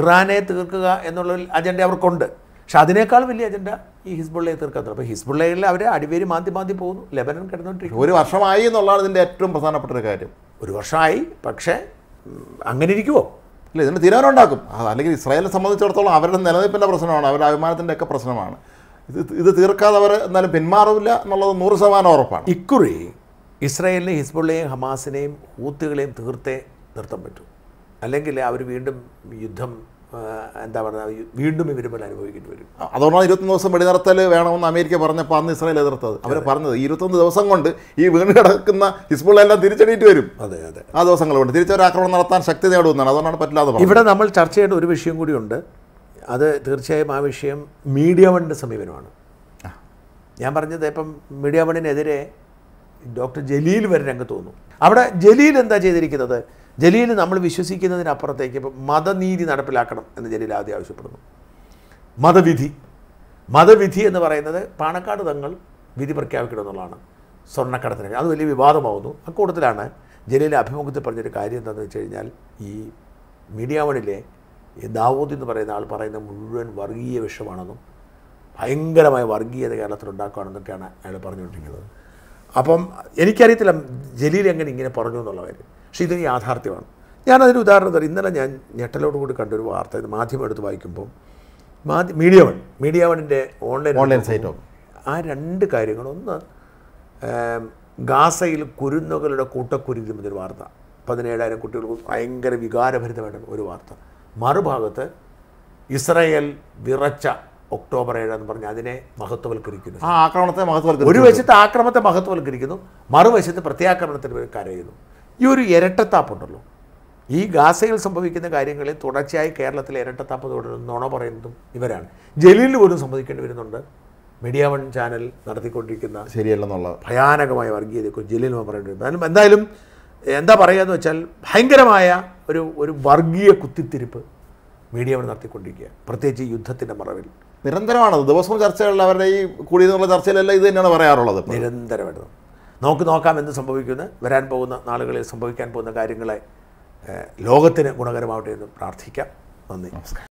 ഇറാനെ തീർക്കുക എന്നുള്ള അജണ്ട അവർക്കുണ്ട് പക്ഷെ അതിനേക്കാൾ വലിയ അജണ്ട ഈ ഹിസ്ബുള്ളയെ തീർക്കാൻ അപ്പോൾ ഹിസ്ബുള്ളയിൽ അവർ അടിവേരി മാന്തി മാന്തി പോകുന്നു ലെബനൻ കിടന്നുകൊണ്ടിരിക്കും ഒരു വർഷമായി എന്നുള്ളതാണ് ഇതിൻ്റെ ഏറ്റവും പ്രധാനപ്പെട്ട ഒരു കാര്യം ഒരു വർഷമായി പക്ഷേ അങ്ങനെ ഇരിക്കുമോ ഇല്ല ഇതിന് തീരുമാനം ഉണ്ടാക്കും അല്ലെങ്കിൽ ഇസ്രായേലിനെ സംബന്ധിച്ചിടത്തോളം അവരുടെ നിലനിൽപ്പിൻ്റെ പ്രശ്നമാണ് അവരുടെ അഭിമാനത്തിൻ്റെ ഒക്കെ പ്രശ്നമാണ് ഇത് ഇത് തീർക്കാതെ അവർ എന്നാലും പിന്മാറില്ല എന്നുള്ളത് നൂറ് ശതമാനം ഉറപ്പാണ് ഇക്കുറി ഇസ്രായേലിനെ ഹിസ്ബുള്ളയെയും ഹമാസിനെയും ഊത്തുകളെയും തീർത്തേ നിർത്താൻ പറ്റൂ അല്ലെങ്കിൽ അവർ വീണ്ടും യുദ്ധം എന്താ പറയുക വീണ്ടും ഇവർ ഇവരുമ്പോൾ അനുഭവിക്കേണ്ടി വരും അതുകൊണ്ടാണ് ഇരുപത്തൊന്ന് ദിവസം വെടിനിർത്തൽ വേണമെന്ന് അമേരിക്ക പറഞ്ഞപ്പോൾ അന്ന് ഇസ്രായേൽ എതിർത്തത് അവർ പറഞ്ഞത് ഇരുപത്തൊന്ന് ദിവസം കൊണ്ട് ഈ വീണ് കിടക്കുന്ന ഹിസ്ബുള്ളെല്ലാം തിരിച്ചടിയിട്ട് വരും അതെ അതെ ആ ദിവസങ്ങൾ കൊണ്ട് തിരിച്ചൊരു ആക്രമണം നടത്താൻ ശക്തി നേടുമെന്നാണ് അതുകൊണ്ടാണ് പറ്റില്ലാതെ ഇവിടെ നമ്മൾ ചർച്ച ചെയ്യേണ്ട ഒരു വിഷയം കൂടിയുണ്ട് അത് തീർച്ചയായും ആ വിഷയം മീഡിയ വണ്ണിൻ്റെ സമീപനമാണ് ഞാൻ പറഞ്ഞത് ഇപ്പം മീഡിയ വണ്ണിനെതിരെ ഡോക്ടർ ജലീൽ വരെ രംഗത്ത് തോന്നുന്നു അവിടെ ജലീൽ എന്താ ചെയ്തിരിക്കുന്നത് ജലീൽ നമ്മൾ വിശ്വസിക്കുന്നതിനപ്പുറത്തേക്ക് മതനീതി നടപ്പിലാക്കണം എന്ന് ജലീൽ ആദ്യം ആവശ്യപ്പെടുന്നു മതവിധി മതവിധി എന്ന് പറയുന്നത് പാണക്കാട് തങ്ങൾ വിധി പ്രഖ്യാപിക്കണം എന്നുള്ളതാണ് സ്വർണ്ണക്കടത്തിന് അത് വലിയ വിവാദമാവുന്നു അക്കൂട്ടത്തിലാണ് ജലീൽ അഭിമുഖത്തിൽ പറഞ്ഞൊരു കാര്യം എന്താണെന്ന് വെച്ച് കഴിഞ്ഞാൽ ഈ മീഡിയ വണിലെ ദാവൂദ് എന്ന് പറയുന്ന ആൾ പറയുന്ന മുഴുവൻ വർഗീയ വിഷമാണെന്നും ഭയങ്കരമായ വർഗീയത കേരളത്തിൽ ഉണ്ടാക്കുകയാണെന്നൊക്കെയാണ് അയാൾ പറഞ്ഞുകൊണ്ടിരിക്കുന്നത് അപ്പം എനിക്കറിയത്തില്ല ജലീൽ എങ്ങനെ ഇങ്ങനെ പറഞ്ഞു എന്നുള്ള കാര്യം പക്ഷേ ഇത് യാഥാർത്ഥ്യമാണ് ഞാനതിന് ഉദാഹരണം തരാം ഇന്നലെ ഞാൻ കൂടി കണ്ടൊരു വാർത്ത ഇത് മാധ്യമം എടുത്ത് വായിക്കുമ്പോൾ മാധ്യമ മീഡിയ വൺ മീഡിയ വണിൻ്റെ ഓൺലൈൻ ഓൺലൈൻ സൈറ്റോ ആ രണ്ട് കാര്യങ്ങളൊന്ന് ഗാസയിൽ കുരുന്നുകളുടെ കൂട്ടക്കുരുതി എന്നൊരു വാർത്ത പതിനേഴായിരം കുട്ടികൾക്ക് ഭയങ്കര വികാരഭരിതമായിട്ട് ഒരു വാർത്ത മറുഭാഗത്ത് ഇസ്രയേൽ വിറച്ച ഒക്ടോബർ ഏഴെന്ന് പറഞ്ഞ് അതിനെ മഹത്വവൽക്കരിക്കുന്നു ആ ആക്രമണത്തെ മഹത്വവൽക്കരിക്കുന്നു ഒരു വശത്ത് ആക്രമത്തെ മഹത്വവൽക്കരിക്കുന്നു മറുവശത്ത് പ്രത്യാക്രമണത്തിന് കരയുന്നു ഈ ഒരു ഇരട്ടത്താപ്പുണ്ടല്ലോ ഈ ഗാസയിൽ സംഭവിക്കുന്ന കാര്യങ്ങളിൽ തുടർച്ചയായി കേരളത്തിലെ ഇരട്ടത്താപ്പ് തുടരുന്ന നുണ പറയുന്നതും ഇവരാണ് ജലീലിൽ പോലും സംഭവിക്കേണ്ടി വരുന്നുണ്ട് മീഡിയ വൺ ചാനൽ നടത്തിക്കൊണ്ടിരിക്കുന്ന ശരിയല്ലെന്നുള്ള ഭയാനകമായ വർഗീയതയെക്കുറിച്ച് ജലീൽ പറയേണ്ടി വരും എന്തായാലും എന്താ പറയുക എന്ന് വെച്ചാൽ ഭയങ്കരമായ ഒരു ഒരു വർഗീയ കുത്തിത്തിരിപ്പ് മീഡിയ വൺ നടത്തിക്കൊണ്ടിരിക്കുക പ്രത്യേകിച്ച് യുദ്ധത്തിൻ്റെ മറവിൽ നിരന്തരമാണത് ദിവസവും ചർച്ചകളിൽ അവരുടെ ഈ കൂടിയെന്നുള്ള ചർച്ചയിലല്ല ഇത് തന്നെയാണ് പറയാറുള്ളത് നിരന്തരമായിട്ട് നമുക്ക് നോക്കാം എന്ത് സംഭവിക്കുമെന്ന് വരാൻ പോകുന്ന നാളുകളിൽ സംഭവിക്കാൻ പോകുന്ന കാര്യങ്ങളെ ലോകത്തിന് ഗുണകരമാവട്ടെ എന്ന് പ്രാർത്ഥിക്കാം നന്ദി നമസ്കാരം